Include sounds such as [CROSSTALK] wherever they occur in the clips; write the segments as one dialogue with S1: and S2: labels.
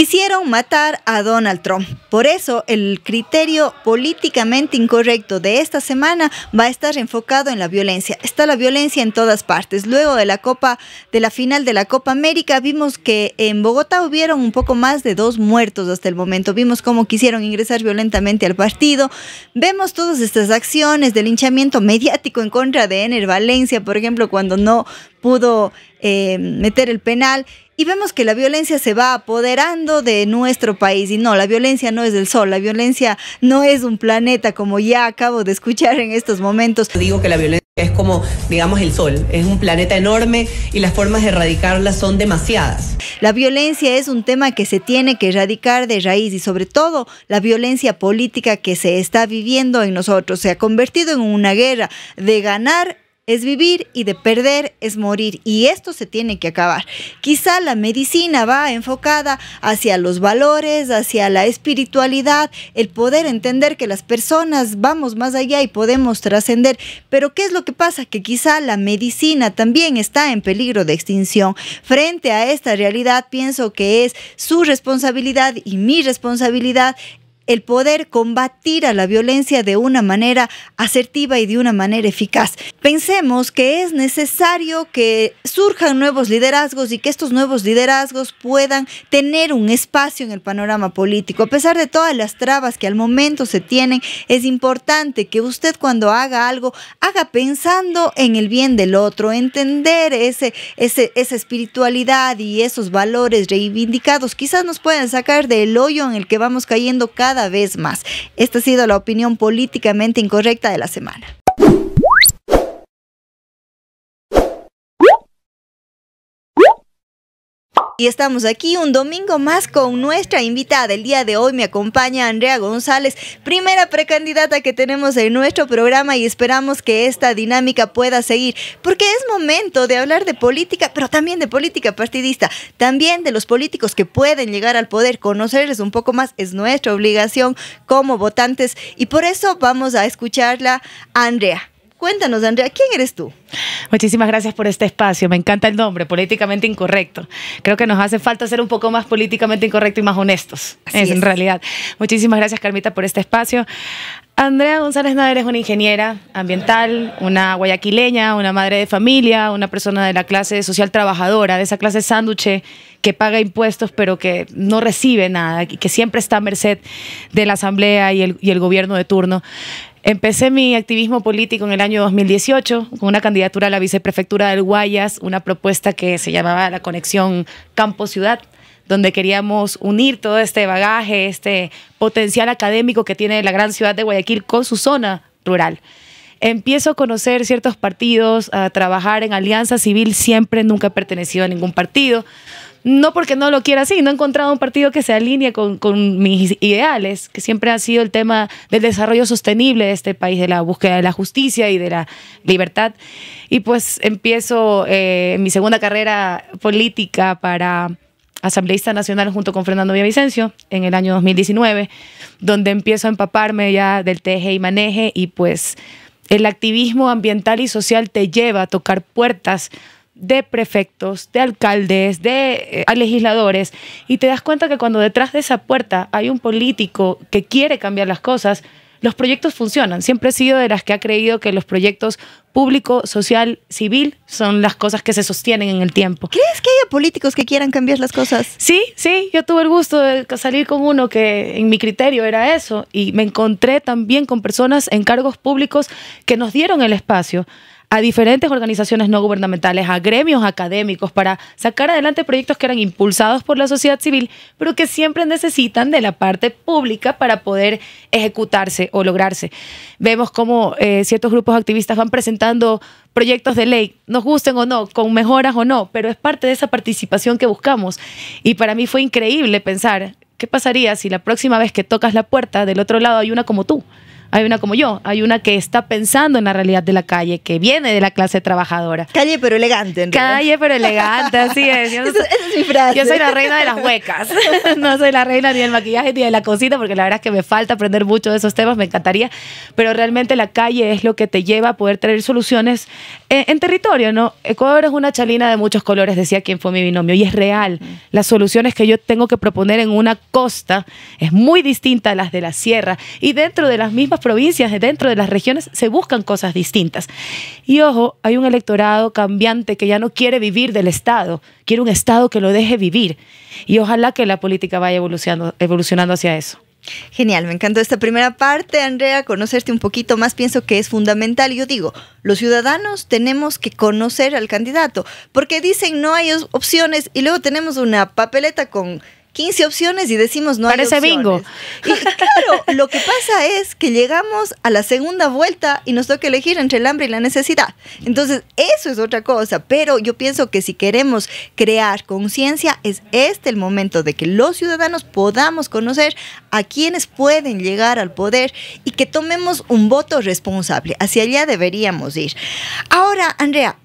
S1: quisieron matar a Donald Trump. Por eso el criterio políticamente incorrecto de esta semana va a estar enfocado en la violencia. Está la violencia en todas partes. Luego de la Copa de la final de la Copa América vimos que en Bogotá hubieron un poco más de dos muertos hasta el momento. Vimos cómo quisieron ingresar violentamente al partido. Vemos todas estas acciones de linchamiento mediático en contra de Ener Valencia, por ejemplo, cuando no pudo eh, meter el penal y vemos que la violencia se va apoderando de nuestro país. Y no, la violencia no es del sol, la violencia no es un planeta, como ya acabo de escuchar en estos momentos. Digo
S2: que la violencia es como, digamos, el sol. Es un
S1: planeta enorme y las formas de erradicarla son demasiadas. La violencia es un tema que se tiene que erradicar de raíz y sobre todo la violencia política que se está viviendo en nosotros. Se ha convertido en una guerra de ganar es vivir y de perder es morir y esto se tiene que acabar. Quizá la medicina va enfocada hacia los valores, hacia la espiritualidad, el poder entender que las personas vamos más allá y podemos trascender, pero ¿qué es lo que pasa? Que quizá la medicina también está en peligro de extinción. Frente a esta realidad pienso que es su responsabilidad y mi responsabilidad el poder combatir a la violencia de una manera asertiva y de una manera eficaz. Pensemos que es necesario que surjan nuevos liderazgos y que estos nuevos liderazgos puedan tener un espacio en el panorama político. A pesar de todas las trabas que al momento se tienen, es importante que usted cuando haga algo, haga pensando en el bien del otro, entender ese, ese, esa espiritualidad y esos valores reivindicados. Quizás nos puedan sacar del hoyo en el que vamos cayendo cada vez más. Esta ha sido la opinión políticamente incorrecta de la semana. Y estamos aquí un domingo más con nuestra invitada. El día de hoy me acompaña Andrea González, primera precandidata que tenemos en nuestro programa y esperamos que esta dinámica pueda seguir, porque es momento de hablar de política, pero también de política partidista, también de los políticos que pueden llegar al poder, conocerles un poco más es nuestra obligación como votantes y por eso vamos a escucharla, Andrea. Cuéntanos, Andrea, ¿quién eres tú?
S2: Muchísimas gracias por este espacio. Me encanta el nombre, políticamente incorrecto. Creo que nos hace falta ser un poco más políticamente incorrectos y más honestos, en realidad. Muchísimas gracias, Carmita, por este espacio. Andrea González Nader es una ingeniera ambiental, una guayaquileña, una madre de familia, una persona de la clase social trabajadora, de esa clase sánduche que paga impuestos pero que no recibe nada, y que siempre está a merced de la asamblea y el, y el gobierno de turno. Empecé mi activismo político en el año 2018 con una candidatura a la viceprefectura del Guayas, una propuesta que se llamaba la conexión campo-ciudad, donde queríamos unir todo este bagaje, este potencial académico que tiene la gran ciudad de Guayaquil con su zona rural. Empiezo a conocer ciertos partidos, a trabajar en alianza civil, siempre nunca he pertenecido a ningún partido no porque no lo quiera así, no he encontrado un partido que se alinee con, mis ideales, que siempre ha sido el tema del desarrollo sostenible de este país, de la búsqueda de la justicia y de la libertad. Y pues empiezo eh, mi segunda carrera política para asambleísta nacional junto con Fernando Villavicencio en el año 2019, donde empiezo a empaparme ya del teje y maneje y pues el activismo ambiental y social te lleva a tocar puertas de prefectos, de alcaldes, de eh, legisladores, y te das cuenta que cuando detrás de esa puerta hay un político que quiere cambiar las cosas, los proyectos funcionan. Siempre he sido de las que ha creído que los proyectos público, social, civil son las cosas que se sostienen en el tiempo. ¿Crees que haya políticos que quieran cambiar las cosas? Sí, sí, yo tuve el gusto de salir con uno que en mi criterio era eso y me encontré también con personas en cargos públicos que nos dieron el espacio a diferentes organizaciones no gubernamentales, a gremios académicos, para sacar adelante proyectos que eran impulsados por la sociedad civil, pero que siempre necesitan de la parte pública para poder ejecutarse o lograrse. Vemos cómo eh, ciertos grupos activistas van presentando proyectos de ley, nos gusten o no, con mejoras o no, pero es parte de esa participación que buscamos. Y para mí fue increíble pensar, ¿qué pasaría si la próxima vez que tocas la puerta del otro lado hay una como tú? Hay una como yo, hay una que está pensando en la realidad de la calle, que viene de la clase trabajadora. Calle pero elegante. ¿no? Calle pero elegante, así es. Yo, esa, es mi frase. Yo soy la reina de las huecas. [LAUGHS] no soy la reina ni del maquillaje ni de la cosita, porque la verdad es que me falta aprender mucho de esos temas, me encantaría. Pero realmente la calle es lo que te lleva a poder traer soluciones eh, en, territorio, ¿no? Ecuador es una chalina de muchos colores, decía quien fue mi binomio, y es real. Mm. Las soluciones que yo tengo que proponer en una costa es muy distinta a las de la sierra y dentro de las mismas provincias, dentro de las regiones, se buscan cosas distintas. Y ojo, hay un electorado cambiante que ya no quiere vivir del Estado, quiere un Estado que lo deje vivir. Y ojalá que la política vaya evolucionando, evolucionando hacia eso. Genial, me encantó esta primera parte, Andrea, conocerte
S1: un poquito más pienso que es fundamental. Yo digo, los ciudadanos tenemos que conocer al candidato, porque dicen no hay opciones y luego tenemos una papeleta con 15 opciones y decimos no Parece hay opciones. bingo. Y claro, [LAUGHS] lo que pasa es que llegamos a la segunda vuelta y nos toca elegir entre el hambre y la necesidad. Entonces, eso es otra cosa, pero yo pienso que si queremos crear conciencia, es este el momento de que los ciudadanos podamos conocer a quienes pueden llegar al poder y que tomemos un voto responsable. Hacia allá deberíamos ir. Ahora, Andrea,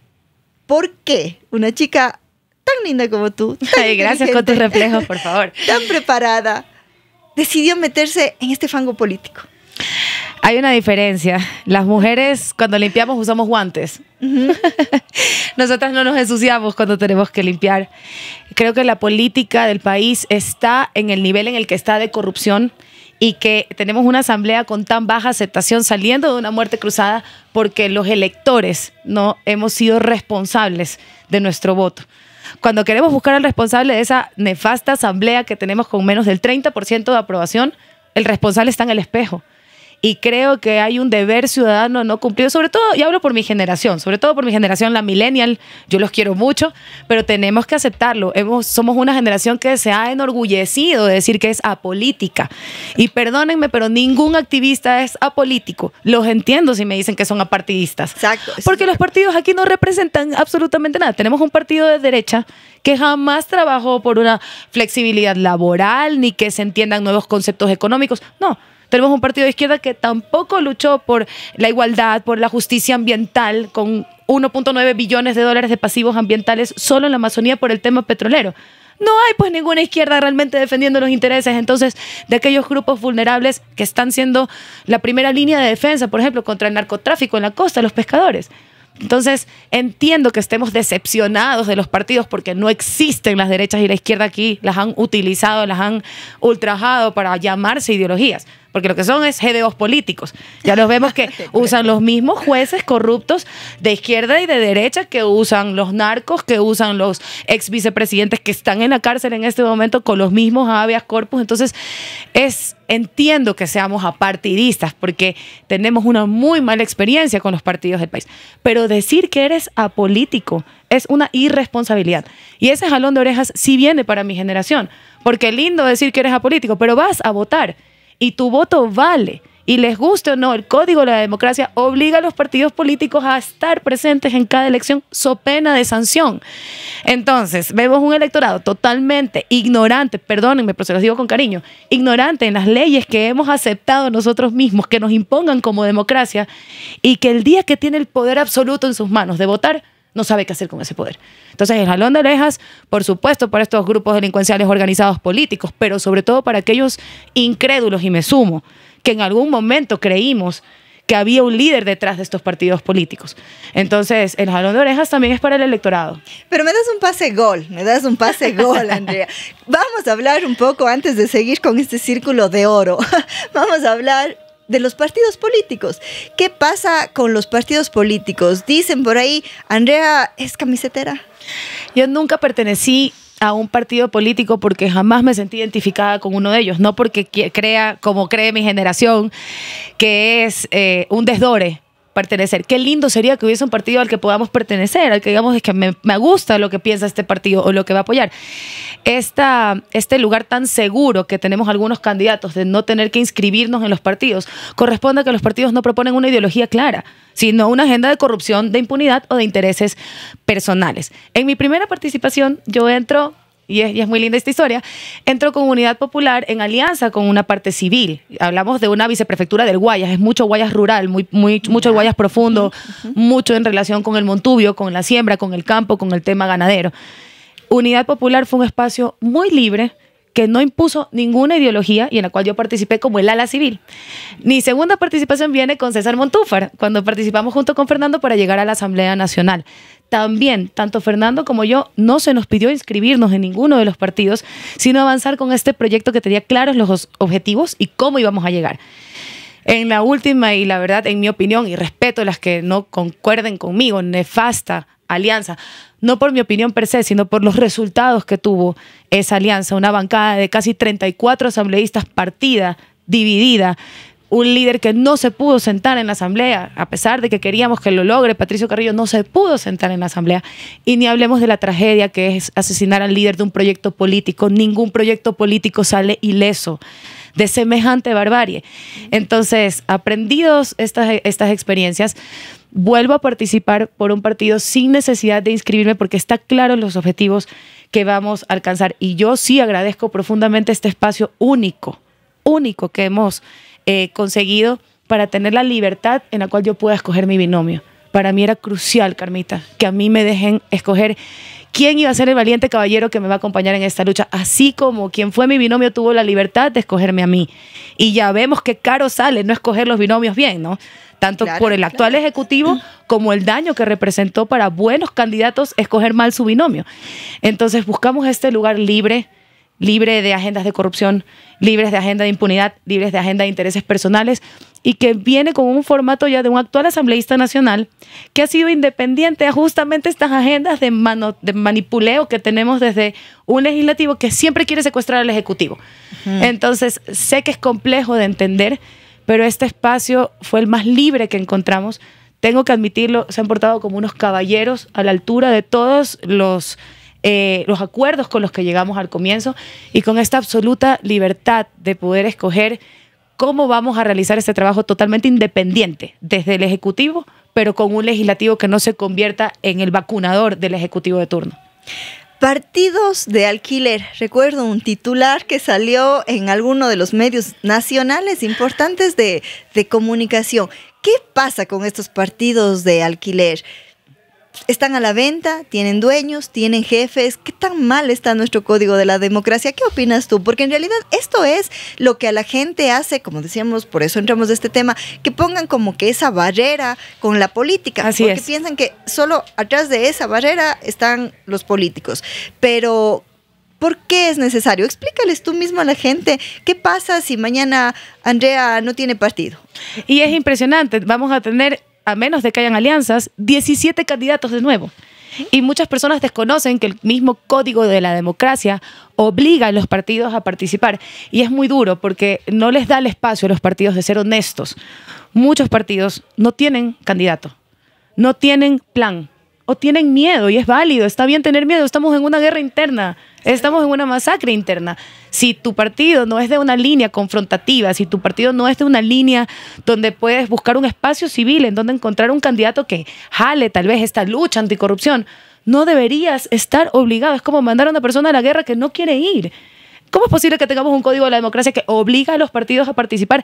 S1: ¿por qué una chica tan linda como tú. gracias con tus reflejos, por
S2: favor. [LAUGHS] Tan
S1: preparada. Decidió meterse en este fango político.
S2: Hay una diferencia. Las mujeres cuando limpiamos usamos guantes. [LAUGHS] Nosotras no nos ensuciamos cuando tenemos que limpiar. Creo que la política del país está en el nivel en el que está de corrupción y que tenemos una asamblea con tan baja aceptación saliendo de una muerte cruzada porque los electores no hemos sido responsables de nuestro voto cuando queremos buscar al responsable de esa nefasta asamblea que tenemos con menos del 30% de aprobación, el responsable está en el espejo y creo que hay un deber ciudadano no cumplido, sobre todo, y hablo por mi generación, sobre todo por mi generación, la millennial, yo los quiero mucho, pero tenemos que aceptarlo. Hemos, somos una generación que se ha enorgullecido de decir que es apolítica. Y perdónenme, pero ningún activista es apolítico. Los entiendo si me dicen que son apartidistas. Porque los partidos aquí no representan absolutamente nada. Tenemos un partido de derecha que jamás trabajó por una flexibilidad laboral ni que se entiendan nuevos conceptos económicos. No tenemos un partido de izquierda que tampoco luchó por la igualdad, por la justicia ambiental, con 1.9 billones de dólares de pasivos ambientales solo en la Amazonía por el tema petrolero. No hay pues ninguna izquierda realmente defendiendo los intereses entonces de aquellos grupos vulnerables que están siendo la primera línea de defensa, por ejemplo, contra el narcotráfico en la costa, los pescadores. Entonces, entiendo que estemos decepcionados de los partidos porque no existen las derechas y la izquierda aquí, las han utilizado, las han ultrajado para llamarse ideologías porque lo que son es GDOs políticos. Ya los vemos que [LAUGHS] usan los mismos jueces corruptos de izquierda y de derecha que usan los narcos, que usan los ex vicepresidentes que están en la cárcel en este momento con los mismos habeas corpus. Entonces, es entiendo que seamos apartidistas porque tenemos una muy mala experiencia con los partidos del país, pero decir que eres apolítico es una irresponsabilidad. Y ese jalón de orejas sí viene para mi generación, porque lindo decir que eres apolítico, pero vas a votar y tu voto vale. Y les guste o no, el Código de la Democracia obliga a los partidos políticos a estar presentes en cada elección, so pena de sanción. Entonces, vemos un electorado totalmente ignorante, perdónenme, pero se los digo con cariño, ignorante en las leyes que hemos aceptado nosotros mismos, que nos impongan como democracia, y que el día que tiene el poder absoluto en sus manos de votar, no sabe qué hacer con ese poder. Entonces, el jalón de orejas, por supuesto, para estos grupos delincuenciales organizados políticos, pero sobre todo para aquellos incrédulos, y me sumo, que en algún momento creímos que había un líder detrás de estos partidos políticos. Entonces, el jalón de orejas también es para el electorado.
S1: Pero me das un pase gol, me das un pase gol, Andrea. [LAUGHS] Vamos a hablar un poco antes de seguir con este círculo de oro. [LAUGHS] Vamos a hablar de los partidos políticos. ¿Qué pasa con los partidos políticos? Dicen por ahí, Andrea es
S2: camisetera. Yo nunca pertenecí a un partido político porque jamás me sentí identificada con uno de ellos, no porque crea, como cree mi generación, que es eh, un desdore pertenecer. Qué lindo sería que hubiese un partido al que podamos pertenecer, al que digamos es que me, gusta lo que piensa este partido o lo que va a apoyar. Esta, este lugar tan seguro que tenemos algunos candidatos de no tener que inscribirnos en los partidos corresponde a que los partidos no proponen una ideología clara, sino una agenda de corrupción, de impunidad o de intereses personales. En mi primera participación yo entro y es, muy linda esta historia, entró con Unidad Popular en alianza con una parte civil. Hablamos de una viceprefectura del Guayas, es mucho Guayas rural, muy, mucho Guayas profundo, mucho en relación con el Montubio, con la siembra, con el campo, con el tema ganadero. Unidad Popular fue un espacio muy libre que no impuso ninguna ideología y en la cual yo participé como el ala civil. Mi segunda participación viene con César Montúfar, cuando participamos junto con Fernando para llegar a la Asamblea Nacional. También, tanto Fernando como yo, no se nos pidió inscribirnos en ninguno de los partidos, sino avanzar con este proyecto que tenía claros los objetivos y cómo íbamos a llegar. En la última, y la verdad, en mi opinión, y respeto las que no concuerden conmigo, nefasta alianza, no por mi opinión per se, sino por los resultados que tuvo esa alianza, una bancada de casi 34 asambleístas partida, dividida, un líder que no se pudo sentar en la asamblea, a pesar de que queríamos que lo logre, Patricio Carrillo no se pudo sentar en la asamblea. Y ni hablemos de la tragedia que es asesinar al líder de un proyecto político. Ningún proyecto político sale ileso de semejante barbarie. Entonces, aprendidos estas, estas experiencias, vuelvo a participar por un partido sin necesidad de inscribirme porque está claro los objetivos que vamos a alcanzar. Y yo sí agradezco profundamente este espacio único, único que hemos eh, conseguido para tener la libertad en la cual yo pueda escoger mi binomio. Para mí era crucial, Carmita, que a mí me dejen escoger quién iba a ser el valiente caballero que me va a acompañar en esta lucha, así como quien fue mi binomio tuvo la libertad de escogerme a mí. Y ya vemos qué caro sale no escoger los binomios bien, ¿no? Tanto por el actual Ejecutivo [CLEARS THROAT] como el daño que representó para buenos candidatos escoger mal su binomio. Entonces buscamos este lugar libre libre de agendas de corrupción, libres de agenda de impunidad, libres de agenda de intereses personales y que viene con un formato ya de un actual asambleísta nacional que ha sido independiente a justamente estas agendas de, mano, de manipuleo que tenemos desde un legislativo que siempre quiere secuestrar al ejecutivo. Entonces, sé que es complejo de entender, pero este espacio fue el más libre que encontramos. Tengo que admitirlo, se han portado como unos caballeros a la altura de todos los eh, los acuerdos con los que llegamos al comienzo y con esta absoluta libertad de poder escoger cómo vamos a realizar este trabajo totalmente independiente desde el Ejecutivo, pero con un legislativo que no se convierta en el vacunador del Ejecutivo de turno. Partidos de alquiler. Recuerdo un titular que
S1: salió en alguno de los medios nacionales importantes de, de comunicación. ¿Qué pasa con estos partidos de alquiler? están a la venta, tienen dueños, tienen jefes. ¿Qué tan mal está nuestro código de la democracia? ¿Qué opinas tú? Porque en realidad esto es lo que a la gente hace, como decíamos, por eso entramos de este tema, que pongan como que esa barrera con la política. porque piensan que solo atrás de esa barrera están los políticos. Pero ¿Por qué es necesario? Explícales tú mismo a
S2: la gente qué pasa si mañana Andrea no tiene partido. Y es impresionante, vamos a tener a menos de que hayan alianzas, 17 candidatos de nuevo. Y muchas personas desconocen que el mismo código de la democracia obliga a los partidos a participar. Y es muy duro porque no les da el espacio a los partidos de ser honestos. Muchos partidos no tienen candidato, no tienen plan, o tienen miedo y es válido, está bien tener miedo, estamos en una guerra interna, estamos en una masacre interna. Si tu partido no es de una línea confrontativa, si tu partido no es de una línea donde puedes buscar un espacio civil, en donde encontrar un candidato que jale tal vez esta lucha anticorrupción, no deberías estar obligado, es como mandar a una persona a la guerra que no quiere ir. ¿Cómo es posible que tengamos un código de la democracia que obliga a los partidos a participar?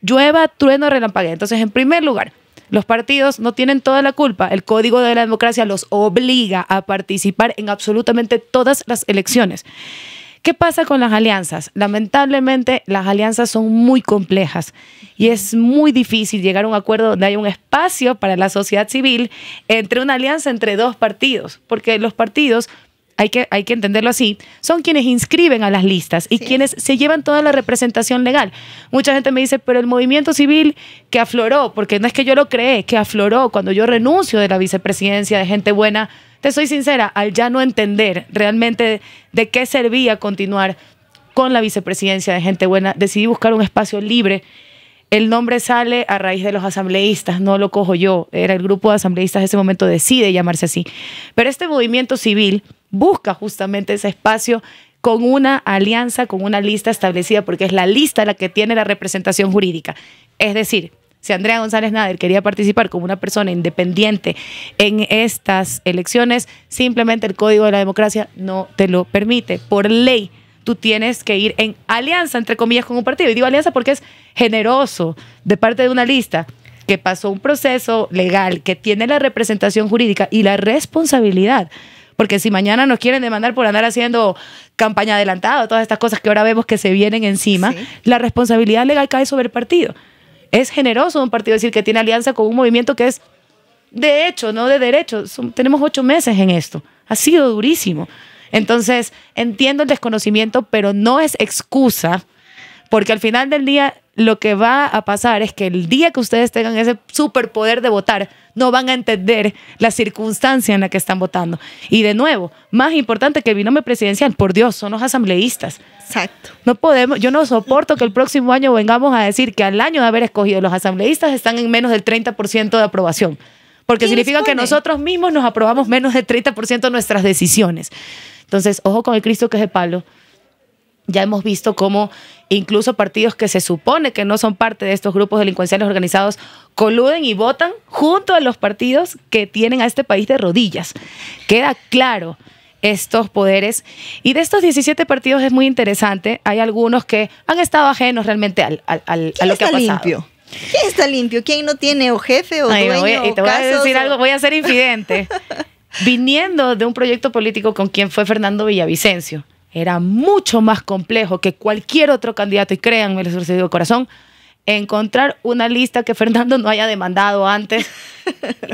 S2: Llueva, trueno, relampague Entonces, en primer lugar, los partidos no tienen toda la culpa. El Código de la Democracia los obliga a participar en absolutamente todas las elecciones. ¿Qué pasa con las alianzas? Lamentablemente las alianzas son muy complejas y es muy difícil llegar a un acuerdo donde hay un espacio para la sociedad civil entre una alianza entre dos partidos, porque los partidos hay que, hay que entenderlo así, son quienes inscriben a las listas y quienes se llevan toda la representación legal. Mucha gente me dice, pero el movimiento civil que afloró, porque no es que yo lo creé, que afloró cuando yo renuncio de la vicepresidencia de gente buena, te soy sincera, al ya no entender realmente de qué servía continuar con la vicepresidencia de gente buena, decidí buscar un espacio libre el nombre sale a raíz de los asambleístas, no lo cojo yo, era el grupo de asambleístas en ese momento decide llamarse así. Pero este movimiento civil busca justamente ese espacio con una alianza, con una lista establecida, porque es la lista la que tiene la representación jurídica. Es decir, si Andrea González Nader quería participar como una persona independiente en estas elecciones, simplemente el Código de la Democracia no te lo permite. Por ley, tú tienes que ir en alianza, entre comillas, con un partido. Y digo alianza porque es generoso de parte de una lista que pasó un proceso legal, que tiene la representación jurídica y la responsabilidad. Porque si mañana nos quieren demandar por andar haciendo campaña adelantada, todas estas cosas que ahora vemos que se vienen encima, la responsabilidad legal cae sobre el partido. Es generoso un partido decir que tiene alianza con un movimiento que es de hecho, no de derecho. tenemos ocho meses en esto. Ha sido durísimo. Entonces, entiendo el desconocimiento, pero no es excusa, porque al final del día lo que va a pasar es que el día que ustedes tengan ese superpoder de votar, no van a entender la circunstancia en la que están votando. Y de nuevo, más importante que el binomio presidencial, por Dios, son los asambleístas. Exacto. No podemos, yo no soporto que el próximo año vengamos a decir que al año de haber escogido los asambleístas están en menos del 30% de aprobación, porque significa que nosotros mismos nos aprobamos menos del 30% de nuestras decisiones. Entonces, ojo con el Cristo que es de palo. Ya hemos visto cómo incluso partidos que se supone que no son parte de estos grupos delincuenciales organizados coluden y votan junto a los partidos que tienen a este país de rodillas. Queda claro estos poderes. Y de estos 17 partidos es muy interesante. Hay algunos que han estado ajenos realmente al, al, a lo que ha pasado. Limpio? ¿Quién está limpio? ¿Quién no
S1: tiene o jefe o dueño? y te voy a decir algo, voy a ser infidente.
S2: [LAUGHS] viniendo de un proyecto político con quien fue Fernando Villavicencio. Era mucho más complejo que cualquier otro candidato, y créanme, les sucedió de corazón, encontrar una lista que Fernando no haya demandado antes.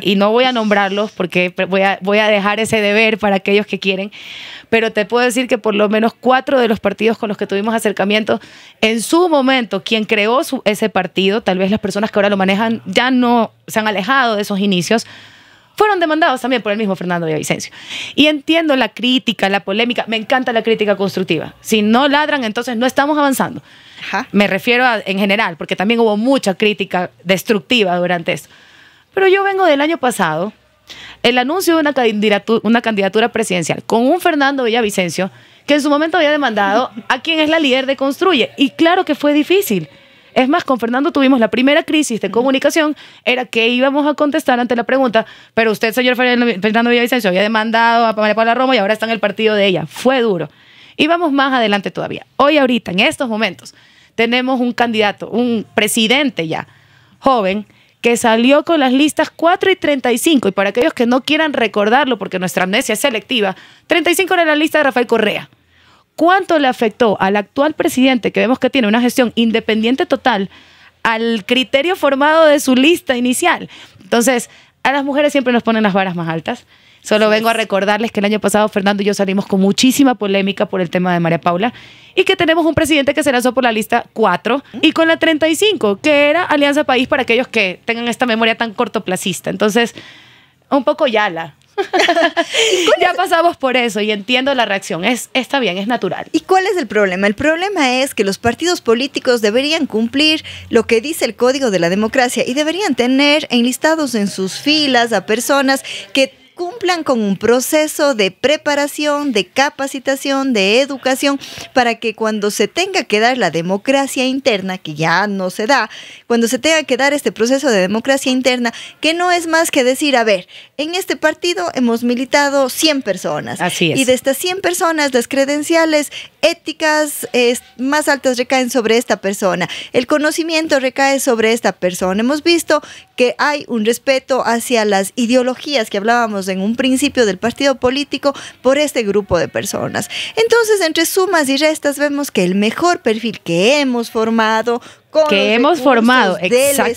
S2: y no voy a nombrarlos porque voy a, dejar ese deber para aquellos que quieren. Pero te puedo decir que por lo menos cuatro de los partidos con los que tuvimos acercamiento, en su momento, quien creó ese partido, tal vez las personas que ahora lo manejan ya no se han alejado de esos inicios, fueron demandados también por el mismo Fernando Villavicencio. Y entiendo la crítica, la polémica, me encanta la crítica constructiva. Si no ladran, entonces no estamos avanzando. Me refiero en general, porque también hubo mucha crítica destructiva durante esto. Pero yo vengo del año pasado, el anuncio de una candidatura, una candidatura presidencial con un Fernando Villavicencio que en su momento había demandado a quien es la líder de Construye. Y claro que fue difícil. Es más, con Fernando tuvimos la primera crisis de comunicación, era que íbamos a contestar ante la pregunta, pero usted, señor Fernando Villavicencio, había demandado a Pamela Paula Romo y ahora está en el partido de ella. Fue duro. Y vamos más adelante todavía. Hoy, ahorita, en estos momentos, tenemos un candidato, un presidente ya, joven, que salió con las listas 4 y 35. Y para aquellos que no quieran recordarlo, porque nuestra amnesia es selectiva, 35 era la lista de Rafael Correa. ¿Cuánto le afectó al actual presidente, que vemos que tiene una gestión independiente total, al criterio formado de su lista inicial? Entonces, a las mujeres siempre nos ponen las varas más altas. Solo vengo a recordarles que el año pasado Fernando y yo salimos con muchísima polémica por el tema de María Paula y que tenemos un presidente que se lanzó por la lista 4 y con la 35, que era Alianza País para aquellos que tengan esta memoria tan cortoplacista. Entonces, un poco yala. [LAUGHS] ya pasamos por eso y entiendo la reacción. Es, está bien, es natural. ¿Y cuál es el problema? El problema es
S1: que los partidos políticos deberían cumplir lo que dice el Código de la Democracia y deberían tener enlistados en sus filas a personas que cumplan con un proceso de preparación, de capacitación, de educación, para que cuando se tenga que dar la democracia interna, que ya no se da, cuando se tenga que dar este proceso de democracia interna, que no es más que decir, a ver, en este partido hemos militado 100 personas. Así es. Y de estas 100 personas, las credenciales éticas más altas recaen sobre esta persona, el conocimiento recae sobre esta persona. Hemos visto que hay un respeto hacia las ideologías que hablábamos en un principio del partido político por este grupo de personas. Entonces, entre sumas y restas, vemos que el mejor perfil que hemos formado que hemos formado exactamente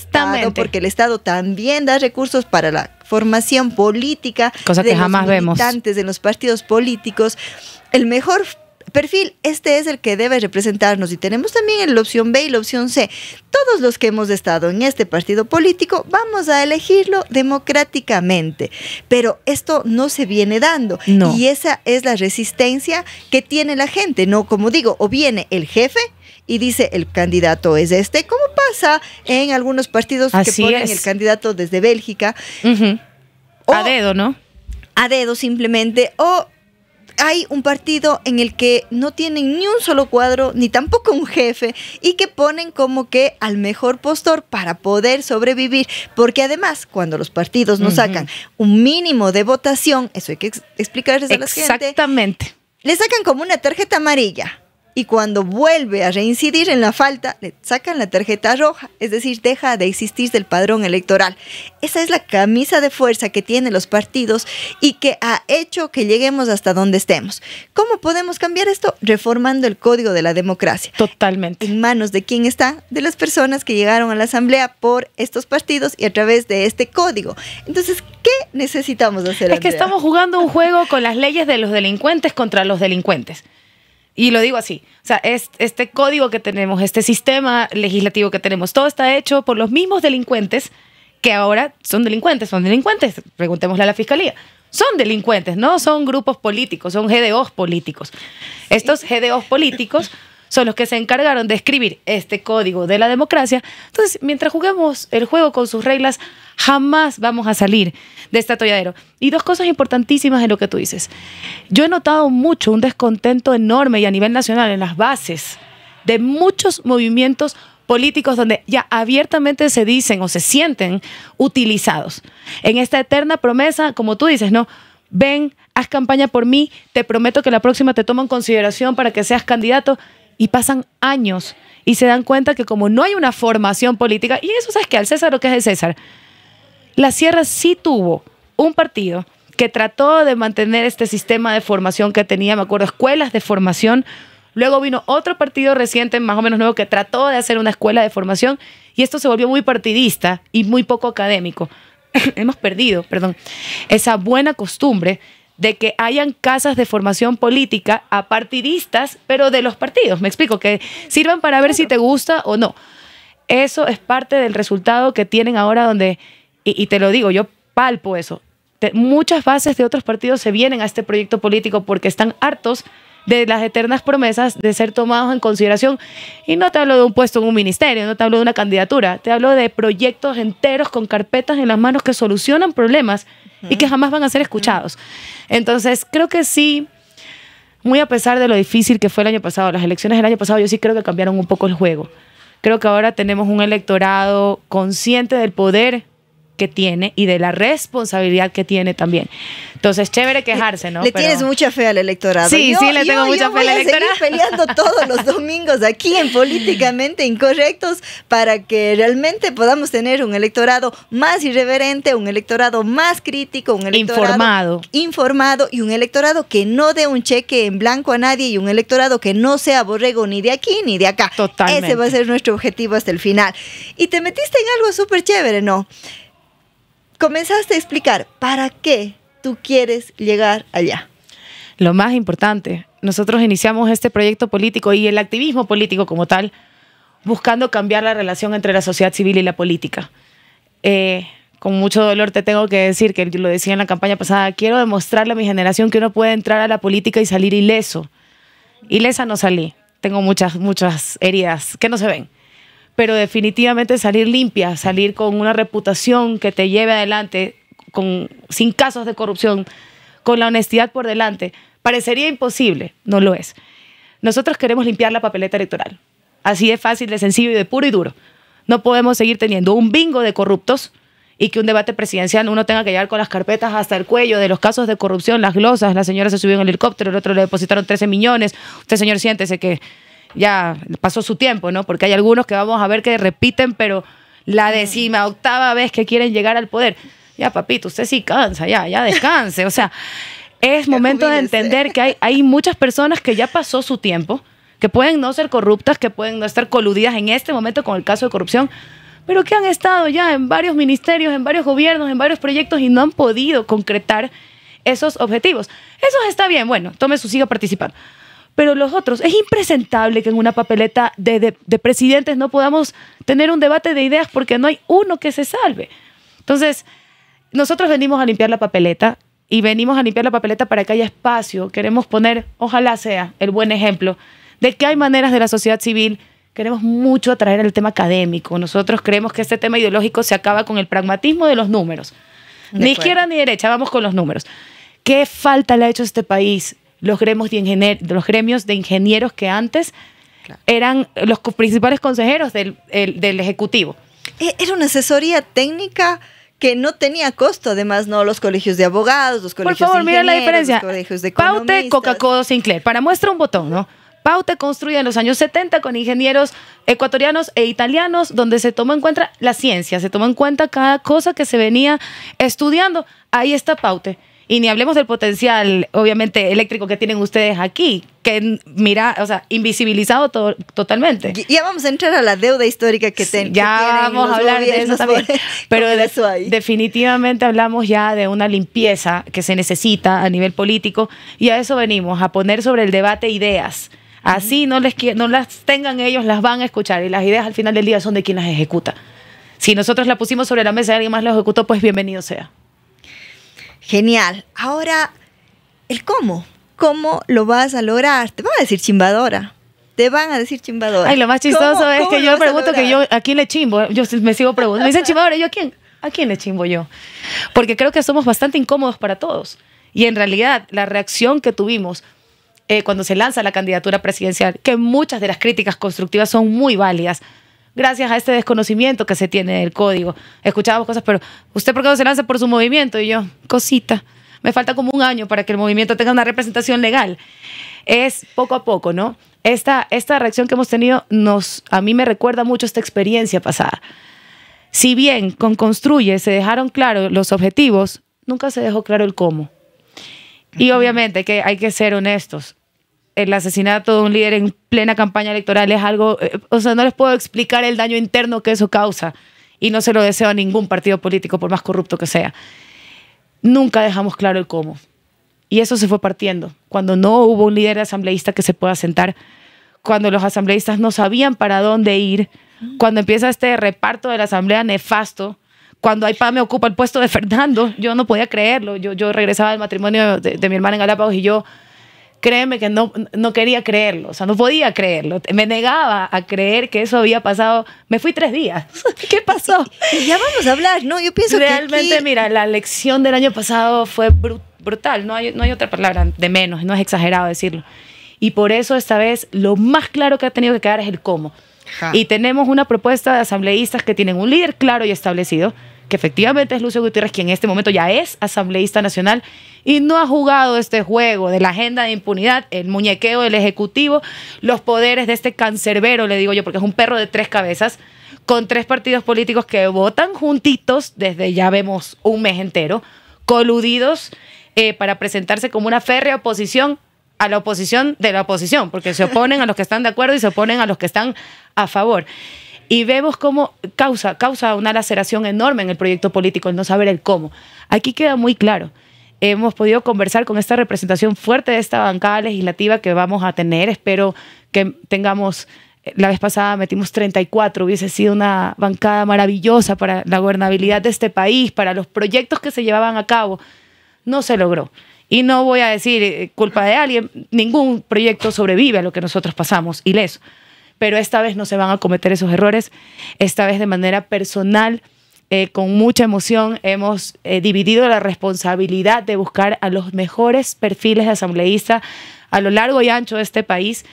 S1: Estado, porque el Estado también da recursos para la formación política cosa que jamás vemos militantes de los partidos políticos. El mejor perfil, este es el que debe representarnos y tenemos también la opción B y la opción C. Todos los que hemos estado en este partido político vamos a elegirlo democráticamente, pero esto no se viene dando y esa es la resistencia que tiene la gente, ¿no? Como digo, o viene el jefe y dice el candidato es este, como pasa en algunos partidos que ponen el candidato desde Bélgica. o, a dedo, ¿no? A dedo simplemente, o hay un partido en el que no tienen ni un solo cuadro, ni tampoco un jefe, y que ponen como que al mejor postor para poder sobrevivir, porque además cuando los partidos no sacan un mínimo de votación, eso hay que explicarles a la gente. Exactamente. Le sacan como una tarjeta amarilla y cuando vuelve a reincidir en la falta, le sacan la tarjeta roja, es decir, deja de existir del padrón electoral. Esa es la camisa de fuerza que tienen los partidos y que ha hecho que lleguemos hasta donde estemos. ¿Cómo podemos cambiar esto? Reformando el código de la democracia. Totalmente. ¿En manos de quién está? De las personas que llegaron a la Asamblea por estos partidos y a través de este código. Entonces, ¿qué necesitamos hacer? Es que estamos
S2: jugando un juego con las leyes de los delincuentes contra los delincuentes. Y lo digo así, o sea, este código que tenemos, este sistema legislativo que tenemos, todo está hecho por los mismos delincuentes que ahora son delincuentes, son delincuentes, preguntémosle a la fiscalía. Son delincuentes, no son grupos políticos, son GDOs políticos. Estos GDOs políticos son los que se encargaron de escribir este código de la democracia. Entonces, mientras juguemos el juego con sus reglas, jamás vamos a salir de este atolladero. Y dos cosas importantísimas en lo que tú dices. Yo he notado mucho un descontento enorme y a nivel nacional en las bases de muchos movimientos políticos donde ya abiertamente se dicen o se sienten utilizados. En esta eterna promesa, como tú dices, ¿no? Ven, haz campaña por mí, te prometo que la próxima te tomo en consideración para que seas candidato y pasan años y se dan cuenta que como no hay una formación política, y eso sabes que al César lo que es el César, la Sierra sí tuvo un partido que trató de mantener este sistema de formación que tenía, me acuerdo, escuelas de formación. Luego vino otro partido reciente, más o menos nuevo, que trató de hacer una escuela de formación y esto se volvió muy partidista y muy poco académico. [COUGHS] Hemos perdido, perdón, esa buena costumbre de que hayan casas de formación política a partidistas, pero de los partidos. Me explico, que sirvan para ver si te gusta o no. Eso es parte del resultado que tienen ahora donde, y, te lo digo, yo palpo eso. muchas bases de otros partidos se vienen a este proyecto político porque están hartos de las eternas promesas de ser tomados en consideración. Y no te hablo de un puesto en un ministerio, no te hablo de una candidatura, te hablo de proyectos enteros con carpetas en las manos que solucionan problemas y que jamás van a ser escuchados. Entonces, creo que sí, muy a pesar de lo difícil que fue el año pasado, las elecciones del año pasado, yo sí creo que cambiaron un poco el juego. Creo que ahora tenemos un electorado consciente del poder que tiene y de la responsabilidad que tiene también. Entonces, chévere quejarse, ¿no? Le tienes
S1: mucha fe al electorado. Sí, sí, le tengo mucha fe al electorado. [LAUGHS] peleando todos los domingos aquí en Políticamente Incorrectos para que realmente podamos tener un electorado más irreverente, un electorado más crítico, un electorado informado. Informado y un electorado que no dé un cheque en blanco a nadie y un electorado que no sea borrego ni de aquí ni de acá. Total. Ese va a ser nuestro objetivo hasta el final. Y te metiste en algo súper chévere, ¿no?
S2: comenzaste a explicar para qué tú quieres llegar allá. Lo más importante, nosotros iniciamos este proyecto político y el activismo político como tal, buscando cambiar la relación entre la sociedad civil y la política. Eh, con mucho dolor te tengo que decir, que lo decía en la campaña pasada, quiero demostrarle a mi generación que uno puede entrar a la política y salir ileso. Ilesa no salí, tengo muchas, muchas heridas que no se ven pero definitivamente salir limpia, salir con una reputación que te lleve adelante, con, sin casos de corrupción, con la honestidad por delante, parecería imposible, no lo es. Nosotros queremos limpiar la papeleta electoral. Así de fácil, de sencillo y de puro y duro. No podemos seguir teniendo un bingo de corruptos y que un debate presidencial uno tenga que llegar con las carpetas hasta el cuello de los casos de corrupción, las glosas, la señora se subió en el helicóptero, el otro le depositaron 13 millones, usted señor siéntese que ya pasó su tiempo, ¿no? Porque hay algunos que vamos a ver que repiten, pero la décima octava vez que quieren llegar al poder. Ya, papito, usted sí cansa, ya, ya descanse. O sea, es momento de entender que hay, hay muchas personas que ya pasó su tiempo, que pueden no ser corruptas, que pueden no estar coludidas en este momento con el caso de corrupción, pero que han estado ya en varios ministerios, en varios gobiernos, en varios proyectos y no han podido concretar esos objetivos. Eso está bien, bueno, tome su siga participar pero los otros. Es impresentable que en una papeleta de, presidentes no podamos tener un debate de ideas porque no hay uno que se salve. Entonces, nosotros venimos a limpiar la papeleta y venimos a limpiar la papeleta para que haya espacio. Queremos poner, ojalá sea el buen ejemplo, de que hay maneras de la sociedad civil. Queremos mucho atraer el tema académico. Nosotros creemos que este tema ideológico se acaba con el pragmatismo de los números. ni izquierda ni derecha, vamos con los números. ¿Qué falta le ha hecho a este país los gremios de, ingenier los gremios de ingenieros que antes eran los principales consejeros del, del Ejecutivo.
S1: E-, era una asesoría técnica que no tenía costo, además, ¿no? Los colegios de abogados,
S2: los colegios de Por favor, de la diferencia. Paute, Coca-Cola, Sinclair. Para muestra un botón, ¿no? Paute construye en los años 70 con ingenieros ecuatorianos e italianos, donde se toma en cuenta la ciencia, se toma en cuenta cada cosa que se venía estudiando. Ahí está Paute. Y ni hablemos del potencial, obviamente, eléctrico que tienen ustedes aquí, que mira, o sea, invisibilizado totalmente.
S1: Ya vamos a entrar a la deuda histórica que, ten, ya tienen vamos a hablar de eso
S2: [LAUGHS] Pero de definitivamente hablamos ya de una limpieza que se necesita a nivel político y a eso venimos, a poner sobre el debate ideas. Así no, les, no las tengan ellos, las van a escuchar y las ideas al final del día son de quien las ejecuta. Si nosotros la pusimos sobre la mesa y alguien más las ejecutó, pues bienvenido sea. Genial. Ahora, el
S1: cómo. ¿Cómo lo vas a lograr? Te van a decir chimbadora. Te van a decir chimbadora. Ay, lo más chistoso es que yo pregunto que yo
S2: a quién le chimbo. Yo me sigo preguntando. Me dicen chimbadora, ¿yo a quién? ¿A quién le chimbo yo? Porque creo que somos bastante incómodos para todos. Y en realidad, la reacción que tuvimos eh, cuando se lanza la candidatura presidencial, que muchas de las críticas constructivas son muy válidas, gracias a este desconocimiento que se tiene del código. Escuchábamos cosas, pero ¿usted por qué no se lanza por su movimiento? Y yo, cosita, me falta como un año para que el movimiento tenga una representación legal. Es poco a poco, ¿no? Esta, esta reacción que hemos tenido nos, a mí me recuerda mucho esta experiencia pasada. Si bien con Construye se dejaron claros los objetivos, nunca se dejó claro el cómo. Y obviamente que hay que ser honestos el asesinato de un líder en plena campaña electoral es algo, eh, o sea, no les puedo explicar el daño interno que eso causa y no se lo deseo a ningún partido político, por más corrupto que sea. Nunca dejamos claro el cómo. Y eso se fue partiendo. Cuando no hubo un líder asambleísta que se pueda sentar, cuando los asambleístas no sabían para dónde ir, cuando empieza este reparto de la asamblea nefasto, cuando AIPA me ocupa el puesto de Fernando, yo no podía creerlo. Yo, yo regresaba del matrimonio de, de mi hermana en Galápagos y yo créeme que no, no quería creerlo, o sea, no podía creerlo. Me negaba a creer que eso había pasado. Me fui tres días. [LAUGHS] ¿Qué pasó? ya vamos a hablar, ¿no? Yo pienso Realmente, que. Realmente, mira, la lección del año pasado fue brutal. No hay, no hay otra palabra de menos, no es exagerado decirlo. Y por eso, esta vez, lo más claro que ha tenido que quedar es el cómo. Y tenemos una propuesta de asambleístas que tienen un líder claro y establecido que efectivamente es Lucio Gutiérrez, quien en este momento ya es asambleísta nacional y no ha jugado este juego de la agenda de impunidad, el muñequeo del Ejecutivo, los poderes de este cancerbero, le digo yo, porque es un perro de tres cabezas, con tres partidos políticos que votan juntitos desde ya vemos un mes entero, coludidos eh, para presentarse como una férrea oposición a la oposición de la oposición, porque se oponen a los que están de acuerdo y se oponen a los que están a favor y vemos cómo causa, causa una laceración enorme en el proyecto político el no saber el cómo. Aquí queda muy claro. Hemos podido conversar con esta representación fuerte de esta bancada legislativa que vamos a tener. Espero que tengamos, eh, la vez pasada metimos 34, hubiese sido una bancada maravillosa para la gobernabilidad de este país, para los proyectos que se llevaban a cabo. No se logró. Y no voy a decir eh, culpa de alguien, ningún proyecto sobrevive a lo que nosotros pasamos Y ileso pero esta vez no se van a cometer esos errores, esta vez de manera personal. Eh, con mucha emoción hemos eh, dividido la responsabilidad de buscar a los mejores perfiles de asambleísta a lo largo y ancho de este país.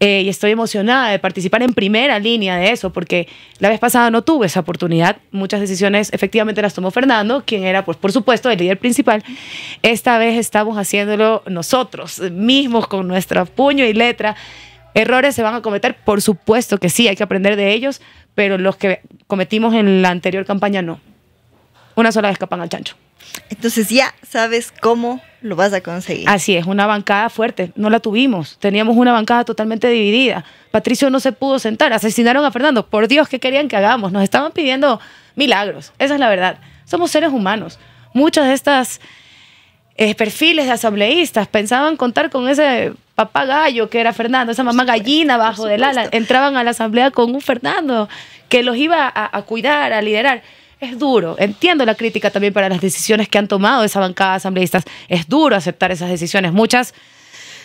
S2: Eh, y estoy emocionada de participar en primera línea de eso, porque la vez pasada no tuve esa oportunidad. Muchas decisiones efectivamente las tomó Fernando, quien era, pues, por supuesto, el líder principal. Esta vez estamos haciéndolo nosotros mismos, con nuestro puño y letra, Errores se van a cometer, por supuesto que sí, hay que aprender de ellos, pero los que cometimos en la anterior campaña no. Una sola vez escapan al chancho. Entonces ya sabes cómo lo vas a conseguir. Así es, una bancada fuerte, no la tuvimos, teníamos una bancada totalmente dividida. Patricio no se pudo sentar, asesinaron a Fernando, por Dios, ¿qué querían que hagamos? Nos estaban pidiendo milagros, esa es la verdad. Somos seres humanos. Muchas de estas eh, perfiles de asambleístas pensaban contar con ese papá gallo que era Fernando, esa mamá gallina bajo del ala, entraban a la asamblea con un Fernando que los iba a, cuidar, a liderar. Es duro, entiendo la crítica también para las decisiones que han tomado esa bancada de asambleístas. Es duro aceptar esas decisiones. Muchas,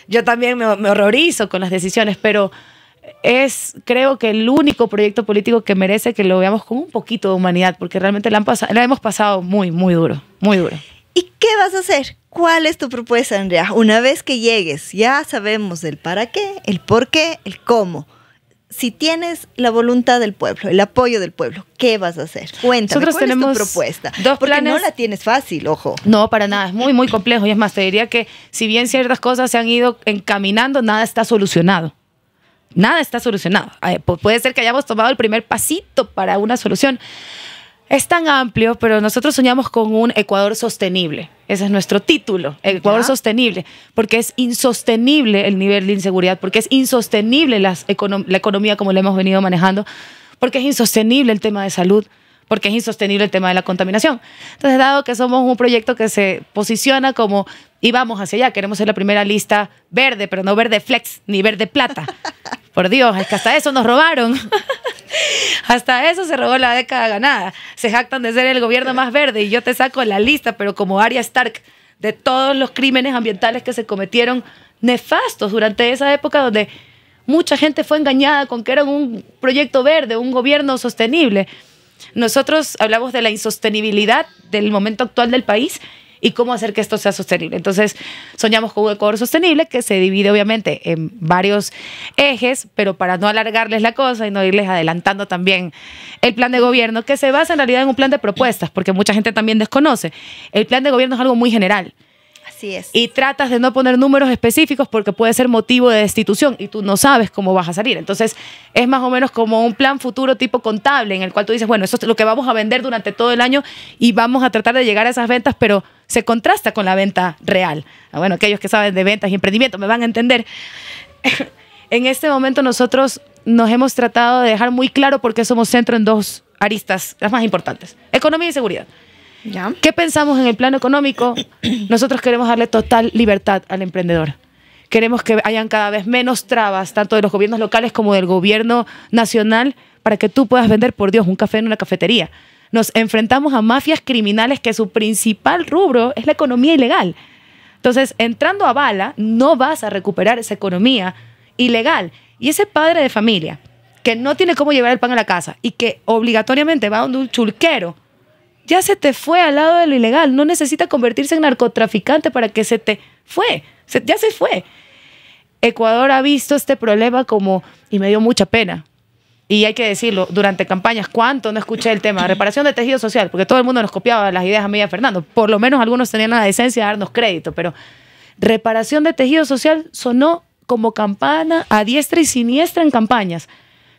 S2: yo también me, horrorizo con las decisiones, pero es, creo que el único proyecto político que merece que lo veamos con un poquito de humanidad, porque realmente la hemos pasado muy, muy duro, muy duro.
S1: ¿Y qué vas a hacer? ¿Cuál es tu propuesta, Andrea? Una vez que llegues, ya sabemos el para qué, el por qué, el cómo. Si tienes la voluntad del pueblo, el apoyo del pueblo, ¿qué vas a hacer? Cuéntame, Nosotros tenemos tu propuesta? Dos Porque no la
S2: tienes fácil, ojo. No, para nada, es muy, muy complejo. Y es más, te diría que si bien ciertas cosas se han ido encaminando, nada está solucionado nada está solucionado. Eh, puede ser que hayamos tomado el primer pasito para una solución, es tan amplio, pero nosotros soñamos con un Ecuador sostenible. Ese es nuestro título, Ecuador sostenible, porque es insostenible el nivel de inseguridad, porque es insostenible la economía como la hemos venido manejando, porque es insostenible el tema de salud, porque es insostenible el tema de la contaminación. Entonces, dado que somos un proyecto que se posiciona como, y vamos hacia allá, queremos ser la primera lista verde, pero no verde flex ni verde plata. [LAUGHS] Por Dios, es que hasta eso nos robaron. [LAUGHS] hasta eso se robó la década ganada. Se jactan de ser el gobierno más verde y yo te saco la lista, pero como Arya Stark, de todos los crímenes ambientales que se cometieron nefastos durante esa época donde mucha gente fue engañada con que era un proyecto verde, un gobierno sostenible. Nosotros hablamos de la insostenibilidad del momento actual del país y cómo hacer que esto sea sostenible. Entonces, soñamos con un Ecuador sostenible que se divide obviamente en varios ejes, pero para no alargarles la cosa y no irles adelantando también el plan de gobierno, que se basa en realidad en un plan de propuestas, porque mucha gente también desconoce. El plan de gobierno es algo muy general. Y tratas de no poner números específicos porque puede ser motivo de destitución y tú no sabes cómo vas a salir. Entonces, es más o menos como un plan futuro tipo contable en el cual tú dices, bueno, eso es lo que vamos a vender durante todo el año y vamos a tratar de llegar a esas ventas, pero se contrasta con la venta real. Ah, bueno, aquellos que saben de ventas y emprendimiento me van a entender. [LAUGHS] en este momento nosotros nos hemos tratado de dejar muy claro porque somos centro en dos aristas, las más importantes, economía y seguridad. ¿Qué pensamos en el plano económico? [CLEARS THROAT] Nosotros queremos darle total libertad al emprendedor. Queremos que hayan cada vez menos trabas, tanto de los gobiernos locales como del gobierno nacional, para que tú puedas vender, por Dios, un café en una cafetería. Nos enfrentamos a mafias criminales que su principal rubro es la economía ilegal. Entonces, entrando a bala, no vas a recuperar esa economía ilegal. Y ese padre de familia que no tiene cómo llevar el pan a la casa y que obligatoriamente va donde un chulquero ya se te fue al lado de lo ilegal. No necesita convertirse en narcotraficante para que se te fue. ya se fue. Ecuador ha visto este problema como, y me dio mucha pena. Y hay que decirlo, durante campañas, ¿cuánto no escuché el tema? Reparación de tejido social, porque todo el mundo nos copiaba las ideas a mí y a Fernando. Por lo menos algunos tenían la decencia de darnos crédito, pero reparación de tejido social sonó como campana a diestra y siniestra en campañas.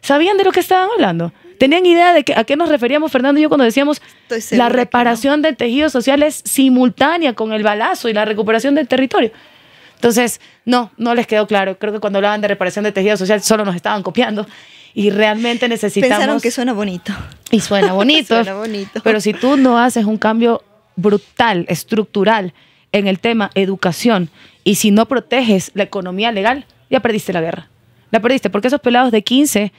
S2: ¿Sabían de lo que estaban hablando? ¿Tenían idea de que, a qué nos referíamos Fernando y yo cuando decíamos la reparación de del tejido social es simultánea con el balazo y la recuperación del territorio? Entonces, no, no les quedó claro. Creo que cuando hablaban de reparación de tejido social solo nos estaban copiando y realmente necesitamos... Pensaron que suena bonito. Y suena [LAUGHS] bonito. suena bonito. Pero si tú no haces un cambio brutal, estructural en el tema educación y si no proteges la economía legal, ya perdiste la guerra. La perdiste porque esos pelados de 15